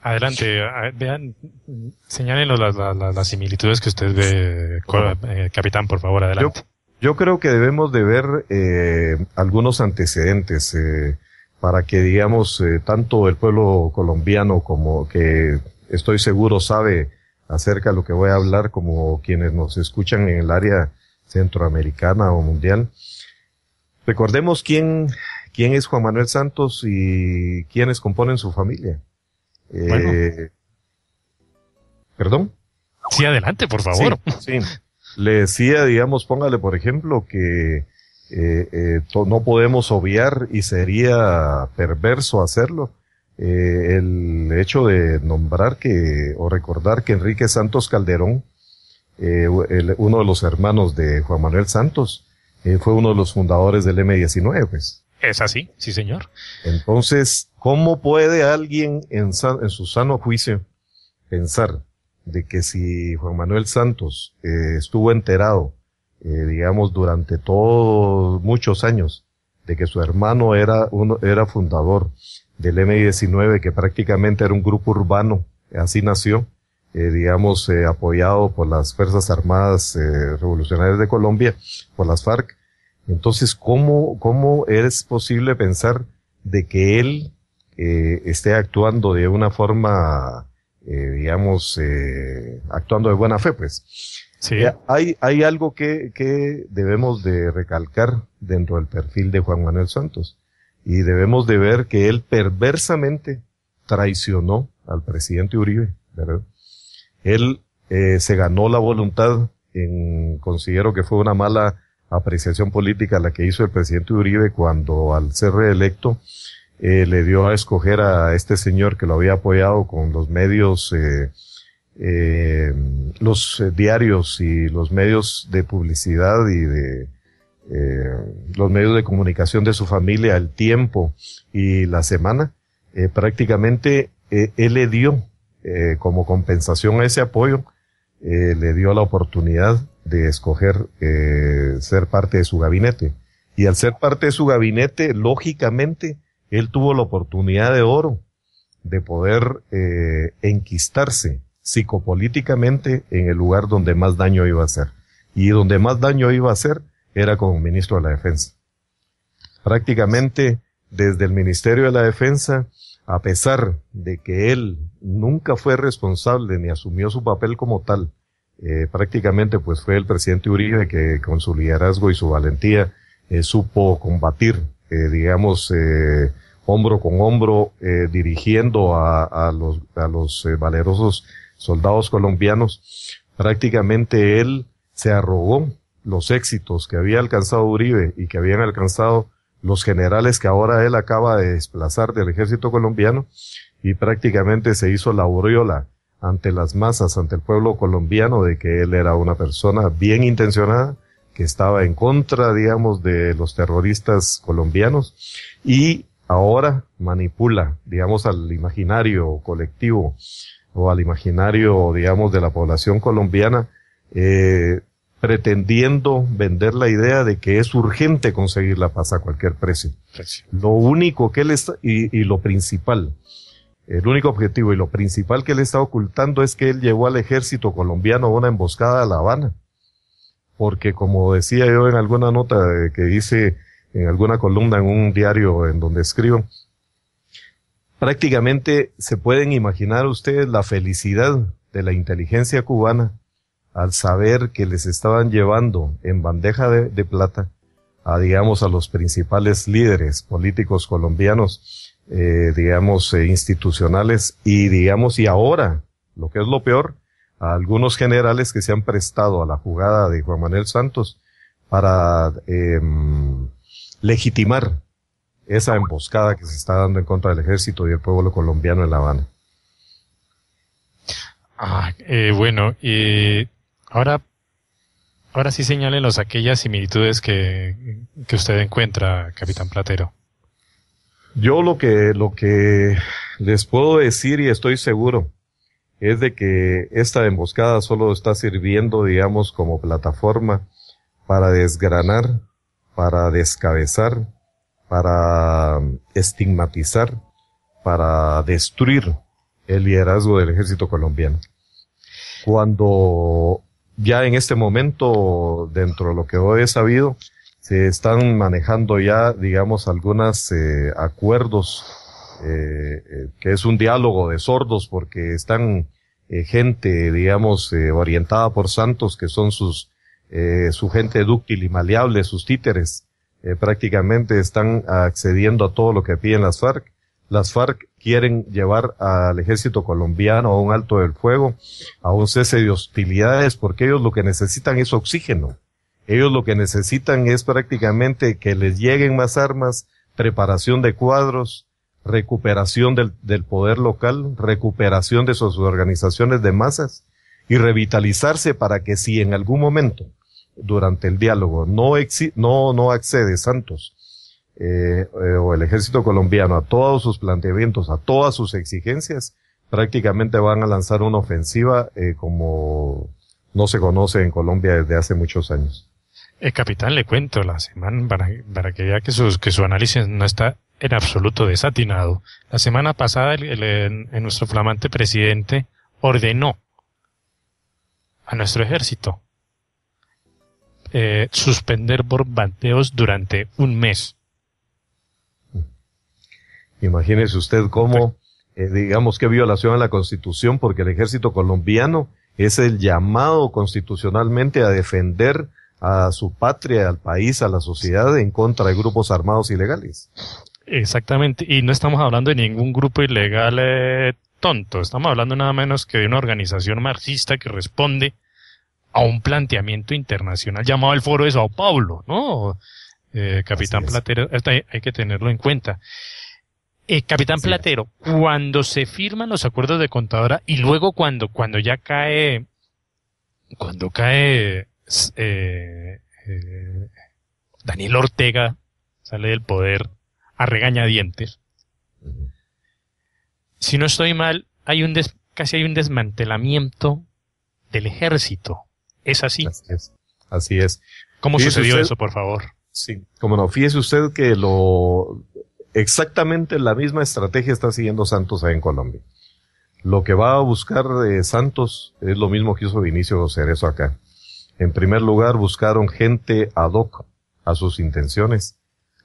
Adelante, vean, señálenos las, similitudes que usted ve, eh, capitán, por favor, adelante. Yo, creo que debemos de ver eh, algunos antecedentes eh, para que, digamos, tanto el pueblo colombiano como que estoy seguro sabe acerca de lo que voy a hablar, como quienes nos escuchan en el área centroamericana o mundial. Recordemos quién, quién es Juan Manuel Santos y quiénes componen su familia. Eh, ¿Perdón? Sí, adelante, por favor. Sí, Le decía, digamos, póngale por ejemplo que eh, eh, no podemos obviar y sería perverso hacerlo. el hecho de nombrar que o recordar que Enrique Santos Calderón, uno de los hermanos de Juan Manuel Santos, fue uno de los fundadores del M19, pues. Es así, sí señor. Entonces, ¿cómo puede alguien en, en su sano juicio pensar de que si Juan Manuel Santos eh, estuvo enterado, eh, digamos, durante todos muchos años, de que su hermano era, uno, era fundador del M19, que prácticamente era un grupo urbano, así nació, eh, digamos, apoyado por las Fuerzas Armadas Revolucionarias de Colombia, por las FARC, entonces, ¿cómo, cómo es posible pensar de que él eh, esté actuando de una forma, eh, digamos, eh, actuando de buena fe, pues? Sí. Hay, hay algo que, que debemos de recalcar dentro del perfil de Juan Manuel Santos y debemos de ver que él perversamente traicionó al presidente Uribe, ¿verdad? Él se ganó la voluntad en, considero que fue una mala apreciación política la que hizo el presidente Uribe cuando al ser reelecto eh, le dio a escoger a este señor que lo había apoyado con los medios, eh, eh, los diarios y los medios de publicidad y de los medios de comunicación de su familia, el tiempo y la semana, prácticamente él le dio como compensación a ese apoyo, le dio la oportunidad de escoger eh, ser parte de su gabinete. Y al ser parte de su gabinete, lógicamente, él tuvo la oportunidad de oro de poder eh, enquistarse psicopolíticamente en el lugar donde más daño iba a hacer. Y donde más daño iba a hacer era como ministro de la Defensa. Prácticamente desde el Ministerio de la Defensa, a pesar de que él nunca fue responsable ni asumió su papel como tal, eh, prácticamente pues fue el presidente Uribe que con su liderazgo y su valentía eh, supo combatir, eh, digamos, hombro con hombro, dirigiendo a, los, los valerosos soldados colombianos. Prácticamente él se arrogó los éxitos que había alcanzado Uribe y que habían alcanzado los generales que ahora él acaba de desplazar del ejército colombiano y prácticamente se hizo la aureola ante las masas, ante el pueblo colombiano, de que él era una persona bien intencionada, que estaba en contra, digamos, de los terroristas colombianos y ahora manipula, digamos, al imaginario colectivo o al imaginario, digamos, de la población colombiana, eh, pretendiendo vender la idea de que es urgente conseguir la paz a cualquier precio. Lo único que él está, y lo principal, el único objetivo y lo principal que le está ocultando es que él llevó al ejército colombiano una emboscada a La Habana. Porque como decía yo en alguna nota eh, que hice en alguna columna en un diario en donde escribo, prácticamente se pueden imaginar ustedes la felicidad de la inteligencia cubana al saber que les estaban llevando en bandeja de plata a, digamos, a los principales líderes políticos colombianos eh, digamos, eh, institucionales y, digamos, y ahora, lo que es lo peor, algunos generales que se han prestado a la jugada de Juan Manuel Santos para em, legitimar esa emboscada que se está dando en contra del ejército y el pueblo colombiano en La Habana. Ah, eh, bueno, y ahora, ahora sí señálenos aquellas similitudes que usted encuentra, Capitán Platero. Yo lo que, lo que les puedo decir y estoy seguro es de que esta emboscada solo está sirviendo, digamos, como plataforma para desgranar, para descabezar, para estigmatizar, para destruir el liderazgo del ejército colombiano. Cuando ya en este momento, dentro de lo que hoy he sabido, se están manejando ya, digamos, algunos eh, acuerdos, eh, eh, que es un diálogo de sordos, porque están gente, digamos, orientada por Santos, que son sus, su gente dúctil y maleable, sus títeres, prácticamente están accediendo a todo lo que piden las FARC. Las FARC quieren llevar al ejército colombiano a un alto del fuego, a un cese de hostilidades, porque ellos lo que necesitan es oxígeno ellos lo que necesitan es prácticamente que les lleguen más armas, preparación de cuadros, recuperación del, poder local, recuperación de sus organizaciones de masas y revitalizarse para que si en algún momento durante el diálogo no, no, no accede Santos eh, eh, o el ejército colombiano a todos sus planteamientos, a todas sus exigencias, prácticamente van a lanzar una ofensiva eh, como no se conoce en Colombia desde hace muchos años. El eh, capitán, le cuento la semana para, que vea que, que su análisis no está en absoluto desatinado. La semana pasada nuestro flamante presidente ordenó a nuestro ejército eh, suspender bombardeos durante un mes. Imagínese usted cómo, eh, digamos que violación a la constitución, porque el ejército colombiano es el llamado constitucionalmente a defender a su patria, al país, a la sociedad en contra de grupos armados ilegales. Exactamente, y no estamos hablando de ningún grupo ilegal eh, tonto, estamos hablando nada menos que de una organización marxista que responde a un planteamiento internacional llamado el Foro de Sao Paulo, ¿no? Eh, Capitán Platero, hay que tenerlo en cuenta. Eh, Capitán Platero, cuando se firman los acuerdos de contadora y luego cuando, cuando ya cae, cuando cae eh, eh, Daniel Ortega sale del poder a regañadientes. Si no estoy mal, hay un casi hay un desmantelamiento del ejército. ¿Es así? Así es. ¿Cómo sucedió eso, por favor? Sí, como no. Fíjese usted que lo exactamente la misma estrategia está siguiendo Santos ahí en Colombia. Lo que va a buscar eh, Santos es lo mismo que hizo Vinicio Cerezo acá. En primer lugar, buscaron gente ad hoc a sus intenciones.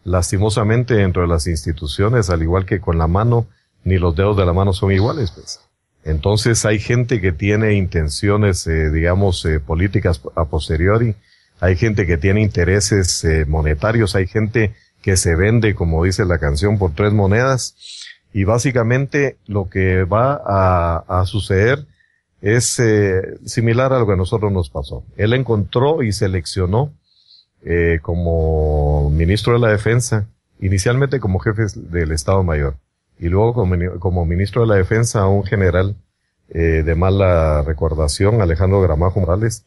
Lastimosamente, dentro de las instituciones, al igual que con la mano, ni los dedos de la mano son iguales, pues. Entonces hay gente que tiene intenciones, eh, digamos, eh, políticas a posteriori, hay gente que tiene intereses eh, monetarios, hay gente que se vende, como dice la canción, por tres monedas, y básicamente lo que va a suceder es eh, similar a lo que a nosotros nos pasó. Él encontró y seleccionó eh, como ministro de la Defensa, inicialmente como jefe del Estado Mayor y luego como, ministro de la Defensa a un general eh, de mala recordación, Alejandro Gramajo Morales,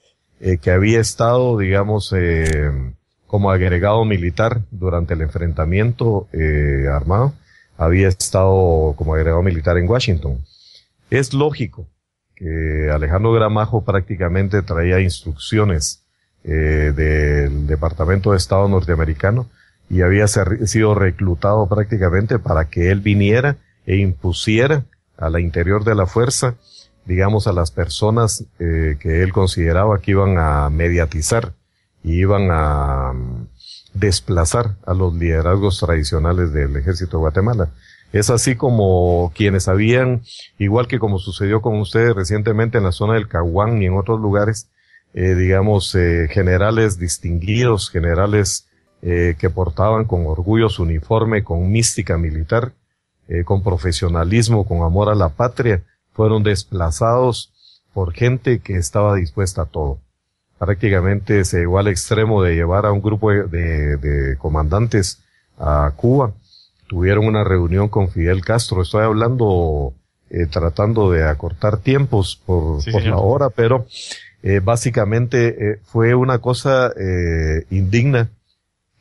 que había estado, digamos, como agregado militar durante el enfrentamiento armado, había estado como agregado militar en Washington. Es lógico eh, Alejandro Gramajo prácticamente traía instrucciones eh, del Departamento de Estado norteamericano y había sido reclutado prácticamente para que él viniera e impusiera a la interior de la fuerza, digamos, a las personas eh, que él consideraba que iban a mediatizar y iban a mm, desplazar a los liderazgos tradicionales del ejército de Guatemala. Es así como quienes habían, igual que como sucedió con ustedes recientemente en la zona del Caguán y en otros lugares, eh, digamos, eh, generales distinguidos, generales eh, que portaban con orgullo su uniforme, con mística militar, con profesionalismo, con amor a la patria, fueron desplazados por gente que estaba dispuesta a todo. Prácticamente se llegó al extremo de llevar a un grupo de comandantes a Cuba tuvieron una reunión con Fidel Castro. Estoy hablando, eh, tratando de acortar tiempos por, la hora, pero eh, básicamente eh, fue una cosa indigna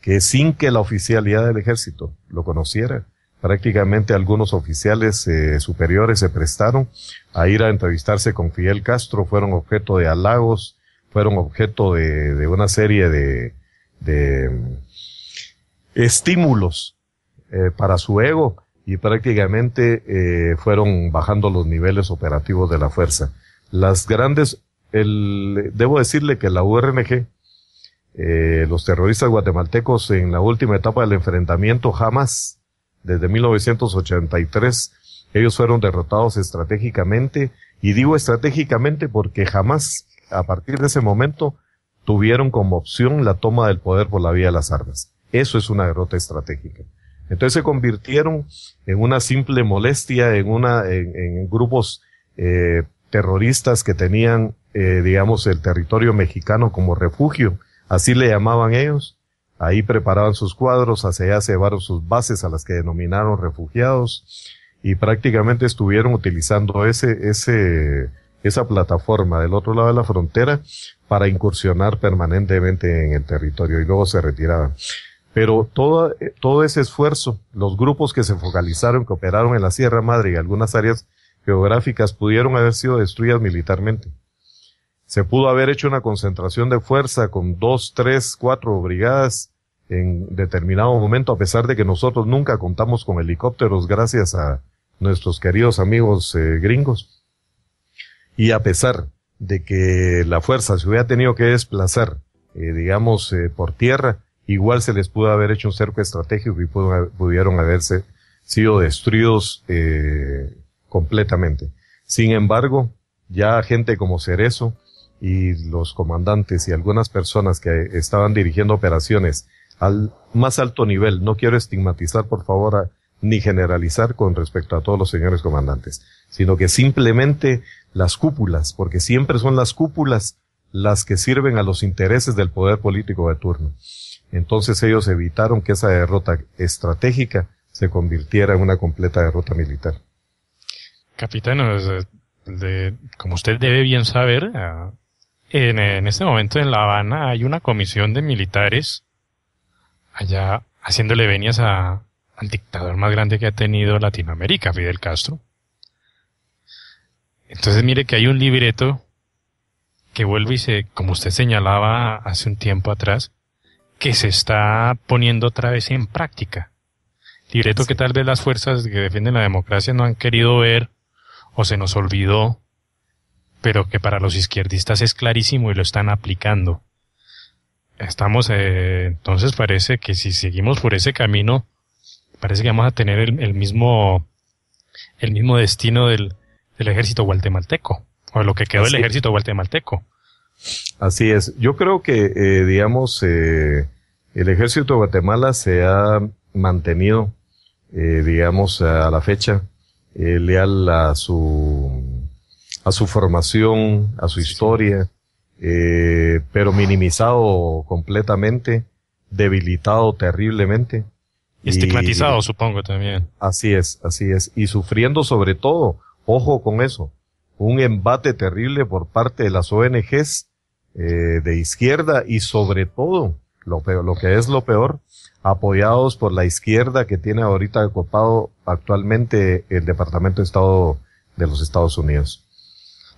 que sin que la oficialidad del ejército lo conociera, prácticamente algunos oficiales superiores se prestaron a ir a entrevistarse con Fidel Castro, fueron objeto de halagos, fueron objeto de, una serie de mm, estímulos eh, para su ego y prácticamente eh, fueron bajando los niveles operativos de la fuerza. Las grandes, el, debo decirle que la URNG, eh, los terroristas guatemaltecos en la última etapa del enfrentamiento jamás, desde 1983, ellos fueron derrotados estratégicamente, y digo estratégicamente porque jamás, a partir de ese momento, tuvieron como opción la toma del poder por la vía de las armas. Eso es una derrota estratégica. Entonces se convirtieron en una simple molestia, en una, en, grupos eh, terroristas que tenían, eh, digamos, el territorio mexicano como refugio, así le llamaban ellos. Ahí preparaban sus cuadros, hacia allá se llevaron sus bases a las que denominaron refugiados y prácticamente estuvieron utilizando ese, ese, esa plataforma del otro lado de la frontera para incursionar permanentemente en el territorio y luego se retiraban. Pero todo, todo ese esfuerzo, los grupos que se focalizaron, que operaron en la Sierra Madre y algunas áreas geográficas pudieron haber sido destruidas militarmente. Se pudo haber hecho una concentración de fuerza con dos, tres, cuatro brigadas en determinado momento, a pesar de que nosotros nunca contamos con helicópteros gracias a nuestros queridos amigos eh, gringos. Y a pesar de que la fuerza se hubiera tenido que desplazar, eh, digamos, eh, por tierra, igual se les pudo haber hecho un cerco estratégico y pudieron haberse sido destruidos eh, completamente. Sin embargo, ya gente como Cerezo y los comandantes y algunas personas que estaban dirigiendo operaciones al más alto nivel, no quiero estigmatizar por favor ni generalizar con respecto a todos los señores comandantes, sino que simplemente las cúpulas, porque siempre son las cúpulas las que sirven a los intereses del poder político de turno. Entonces ellos evitaron que esa derrota estratégica se convirtiera en una completa derrota militar. Capitán, eh, como usted debe bien saber, ah, en, este momento en La Habana hay una comisión de militares allá haciéndole venias a, al dictador más grande que ha tenido Latinoamérica, Fidel Castro. Entonces mire que hay un libreto que vuelve y se, como usted señalaba hace un tiempo atrás, que se está poniendo otra vez en práctica. Directo que tal vez las fuerzas que defienden la democracia no han querido ver o se nos olvidó, pero que para los izquierdistas es clarísimo y lo están aplicando. Estamos, eh, entonces parece que si seguimos por ese camino, parece que vamos a tener el, mismo, el mismo destino del, ejército guatemalteco, o lo que quedó del ejército guatemalteco. Así es. Yo creo que, eh, digamos, eh, el ejército de Guatemala se ha mantenido, eh, digamos, a la fecha, leal a su, a su formación, a su historia, pero minimizado completamente, debilitado terriblemente. estigmatizado, supongo también. Así es, así es. Y sufriendo sobre todo, ojo con eso, un embate terrible por parte de las ONGs eh, de izquierda y sobre todo, lo, peor, lo que es lo peor, apoyados por la izquierda que tiene ahorita ocupado actualmente el Departamento de Estado de los Estados Unidos.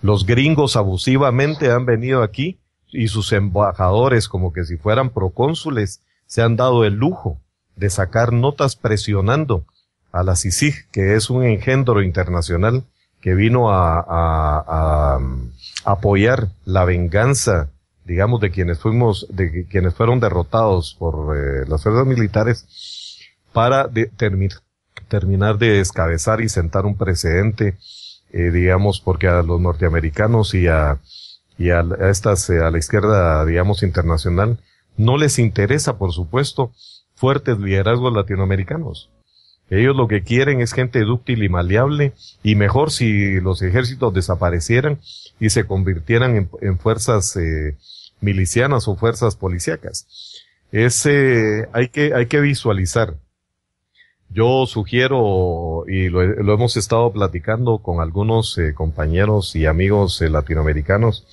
Los gringos abusivamente han venido aquí y sus embajadores, como que si fueran procónsules, se han dado el lujo de sacar notas presionando a la CICIG, que es un engendro internacional que vino a, um, apoyar la venganza, digamos, de quienes fuimos, de quienes fueron derrotados por eh, las fuerzas militares para terminar de descabezar y sentar un precedente, eh, digamos, porque a los norteamericanos y a, y a, estas, eh, a la izquierda, digamos, internacional, no les interesa, por supuesto, fuertes liderazgos latinoamericanos. Ellos lo que quieren es gente dúctil y maleable y mejor si los ejércitos desaparecieran y se convirtieran en, fuerzas eh, milicianas o fuerzas policíacas. Ese, hay que, hay que visualizar. Yo sugiero, y lo, hemos estado platicando con algunos eh, compañeros y amigos eh, latinoamericanos,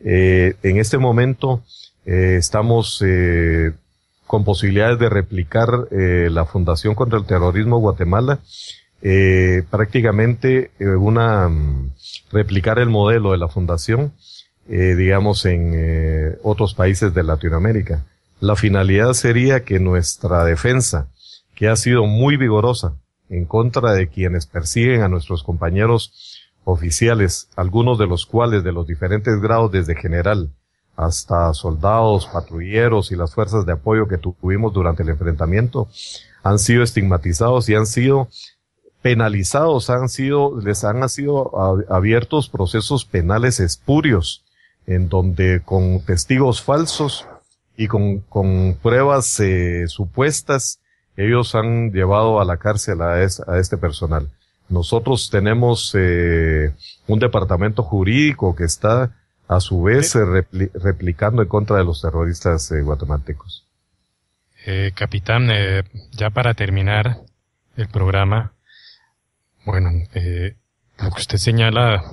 en este momento estamos con posibilidades de replicar eh, la Fundación contra el Terrorismo Guatemala, eh, prácticamente eh, una mm, replicar el modelo de la fundación, eh, digamos, en otros países de Latinoamérica. La finalidad sería que nuestra defensa, que ha sido muy vigorosa en contra de quienes persiguen a nuestros compañeros oficiales, algunos de los cuales de los diferentes grados desde general hasta soldados, patrulleros y las fuerzas de apoyo que tuvimos durante el enfrentamiento, han sido estigmatizados y han sido penalizados, han sido, les han sido abiertos procesos penales espurios, en donde con testigos falsos y con, pruebas eh, supuestas, ellos han llevado a la cárcel a, a este personal. Nosotros tenemos eh, un departamento jurídico que está a su vez replicando en contra de los terroristas eh, guatemaltecos. Eh, capitán, eh, ya para terminar el programa, bueno, lo que usted señala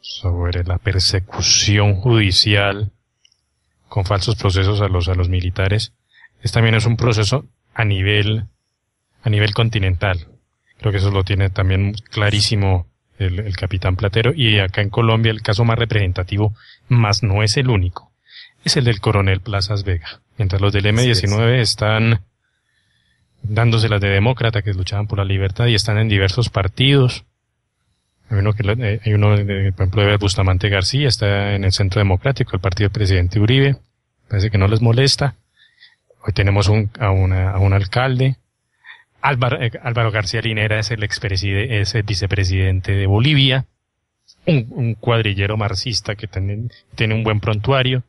sobre la persecución judicial con falsos procesos a los, a los militares, es también es un proceso a nivel, a nivel continental. Creo que eso lo tiene también clarísimo el, capitán Platero, y acá en Colombia el caso más representativo, más no es el único, es el del coronel Plazas Vega. Mientras los del M-19 están las de demócrata, que luchaban por la libertad y están en diversos partidos. Hay uno, que, eh, hay uno eh, por ejemplo, de Bustamante García, está en el Centro Democrático, el partido del presidente Uribe, parece que no les molesta. Hoy tenemos un, a, a un alcalde eh, Álvaro, García Linera es el, es el vicepresidente de Bolivia, un, cuadrillero marxista que tiene un buen prontuario.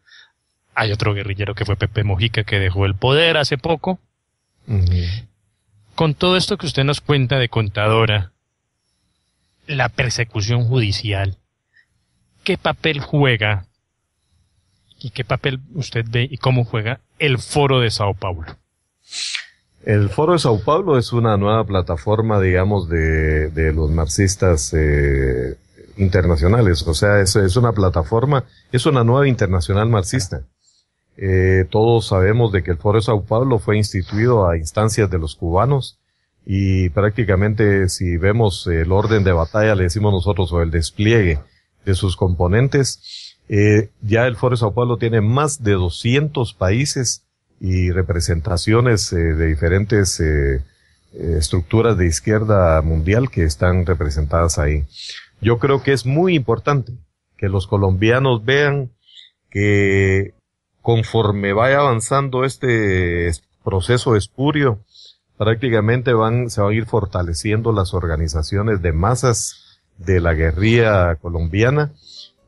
Hay otro guerrillero que fue Pepe Mojica que dejó el poder hace poco. Con todo esto que usted nos cuenta de contadora, la persecución judicial, ¿qué papel juega y qué papel usted ve y cómo juega el foro de Sao Paulo? El Foro de Sao Paulo es una nueva plataforma, digamos, de, de los marxistas eh, internacionales. O sea, es, es, una plataforma, es una nueva internacional marxista. Eh, todos sabemos de que el Foro de Sao Paulo fue instituido a instancias de los cubanos y prácticamente si vemos el orden de batalla, le decimos nosotros, o el despliegue de sus componentes, eh, ya el Foro de Sao Paulo tiene más de 200 países y representaciones eh, de diferentes eh, eh, estructuras de izquierda mundial que están representadas ahí. Yo creo que es muy importante que los colombianos vean que conforme vaya avanzando este proceso espurio, prácticamente van, se van a ir fortaleciendo las organizaciones de masas de la guerrilla colombiana,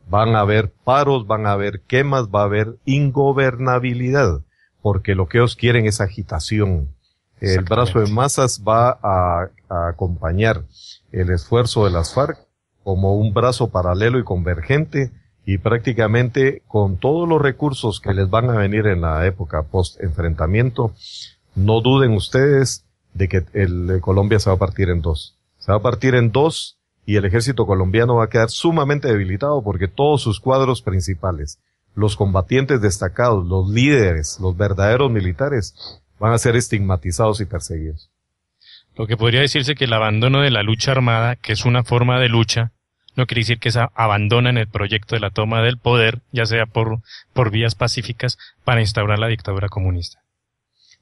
van a haber paros, van a haber quemas, va a haber ingobernabilidad porque lo que ellos quieren es agitación. El brazo de masas va a, acompañar el esfuerzo de las FARC como un brazo paralelo y convergente y prácticamente con todos los recursos que les van a venir en la época post-enfrentamiento, no duden ustedes de que el, Colombia se va a partir en dos. Se va a partir en dos y el ejército colombiano va a quedar sumamente debilitado porque todos sus cuadros principales, los combatientes destacados, los líderes, los verdaderos militares, van a ser estigmatizados y perseguidos. Lo que podría decirse que el abandono de la lucha armada, que es una forma de lucha, no quiere decir que se abandonen el proyecto de la toma del poder, ya sea por, por vías pacíficas, para instaurar la dictadura comunista.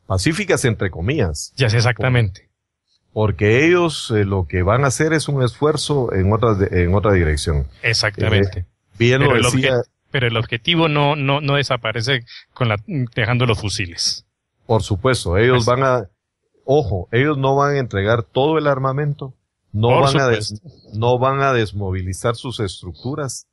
Pacíficas entre comillas. Ya sé exactamente. Porque ellos eh, lo que van a hacer es un esfuerzo en otra, en otra dirección. Exactamente. Eh, bien lo pero el objetivo no, no, desaparece con la, dejando los fusiles. Por supuesto, ellos van a, ojo, ellos no van a entregar todo el armamento, no, van a, no van a desmovilizar sus estructuras,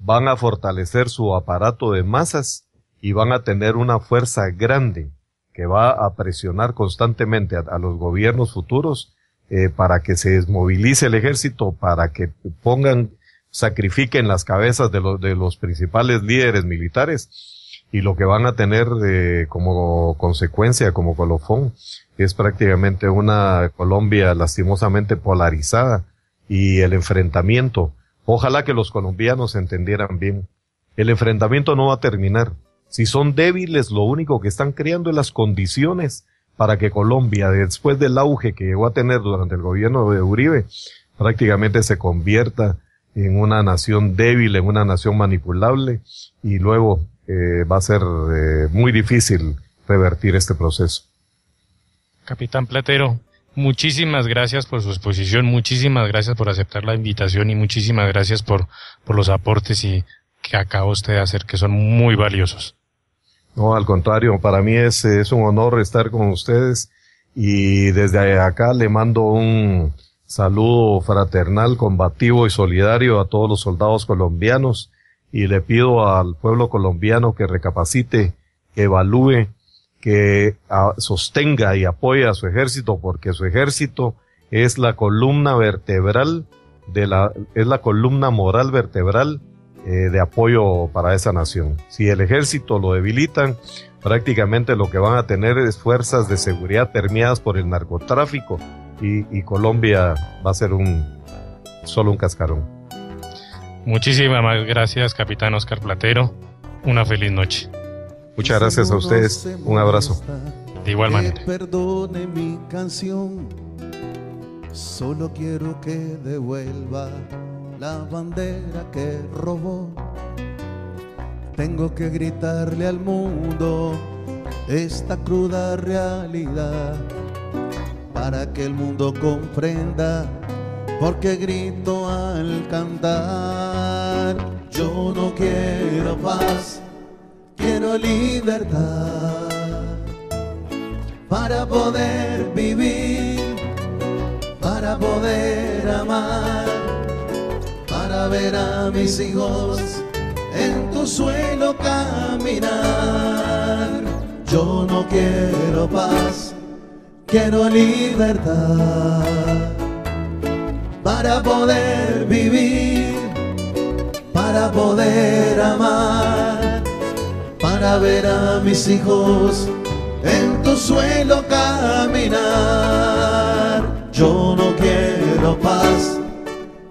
van a fortalecer su aparato de masas y van a tener una fuerza grande que va a presionar constantemente a, los gobiernos futuros eh, para que se desmovilice el ejército, para que pongan sacrifiquen las cabezas de, los, de los principales líderes militares y lo que van a tener de eh, como consecuencia, como colofón, es prácticamente una Colombia lastimosamente polarizada y el enfrentamiento. Ojalá que los colombianos entendieran bien. El enfrentamiento no va a terminar. Si son débiles, lo único que están creando es las condiciones para que Colombia, después del auge que llegó a tener durante el gobierno de Uribe, prácticamente se convierta en una nación débil, en una nación manipulable, y luego eh, va a ser eh, muy difícil revertir este proceso. Capitán Platero, muchísimas gracias por su exposición, muchísimas gracias por aceptar la invitación y muchísimas gracias por, por los aportes y que acaba usted de hacer, que son muy valiosos. No, al contrario, para mí es un honor estar con ustedes y desde acá le mando un, saludo fraternal, combativo y solidario a todos los soldados colombianos y le pido al pueblo colombiano que recapacite, que evalúe, que sostenga y apoye a su ejército porque su ejército es la columna vertebral de la, es la columna moral vertebral eh, de apoyo para esa nación. Si el ejército lo debilitan, prácticamente lo que van a tener es fuerzas de seguridad permeadas por el narcotráfico, y, Colombia va a ser un solo un cascarón. Muchísimas gracias, capitán Oscar Platero. Una feliz noche. Muchas gracias a ustedes. Un abrazo. De igual manera. Perdone mi canción. Solo quiero que devuelva la bandera que robó. Tengo que gritarle al mundo esta cruda realidad para que el mundo comprenda porque grito al cantar. Yo no quiero paz, quiero libertad para poder vivir, para poder amar, para ver a mis hijos en tu suelo caminar. Yo no quiero paz Quiero libertad para poder vivir, para poder amar, para ver a mis hijos en tu suelo caminar. Yo no quiero paz,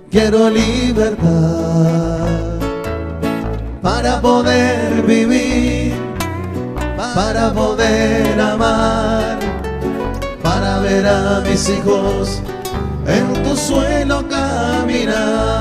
quiero libertad para poder vivir, para poder amar para ver a mis hijos en tu suelo caminar.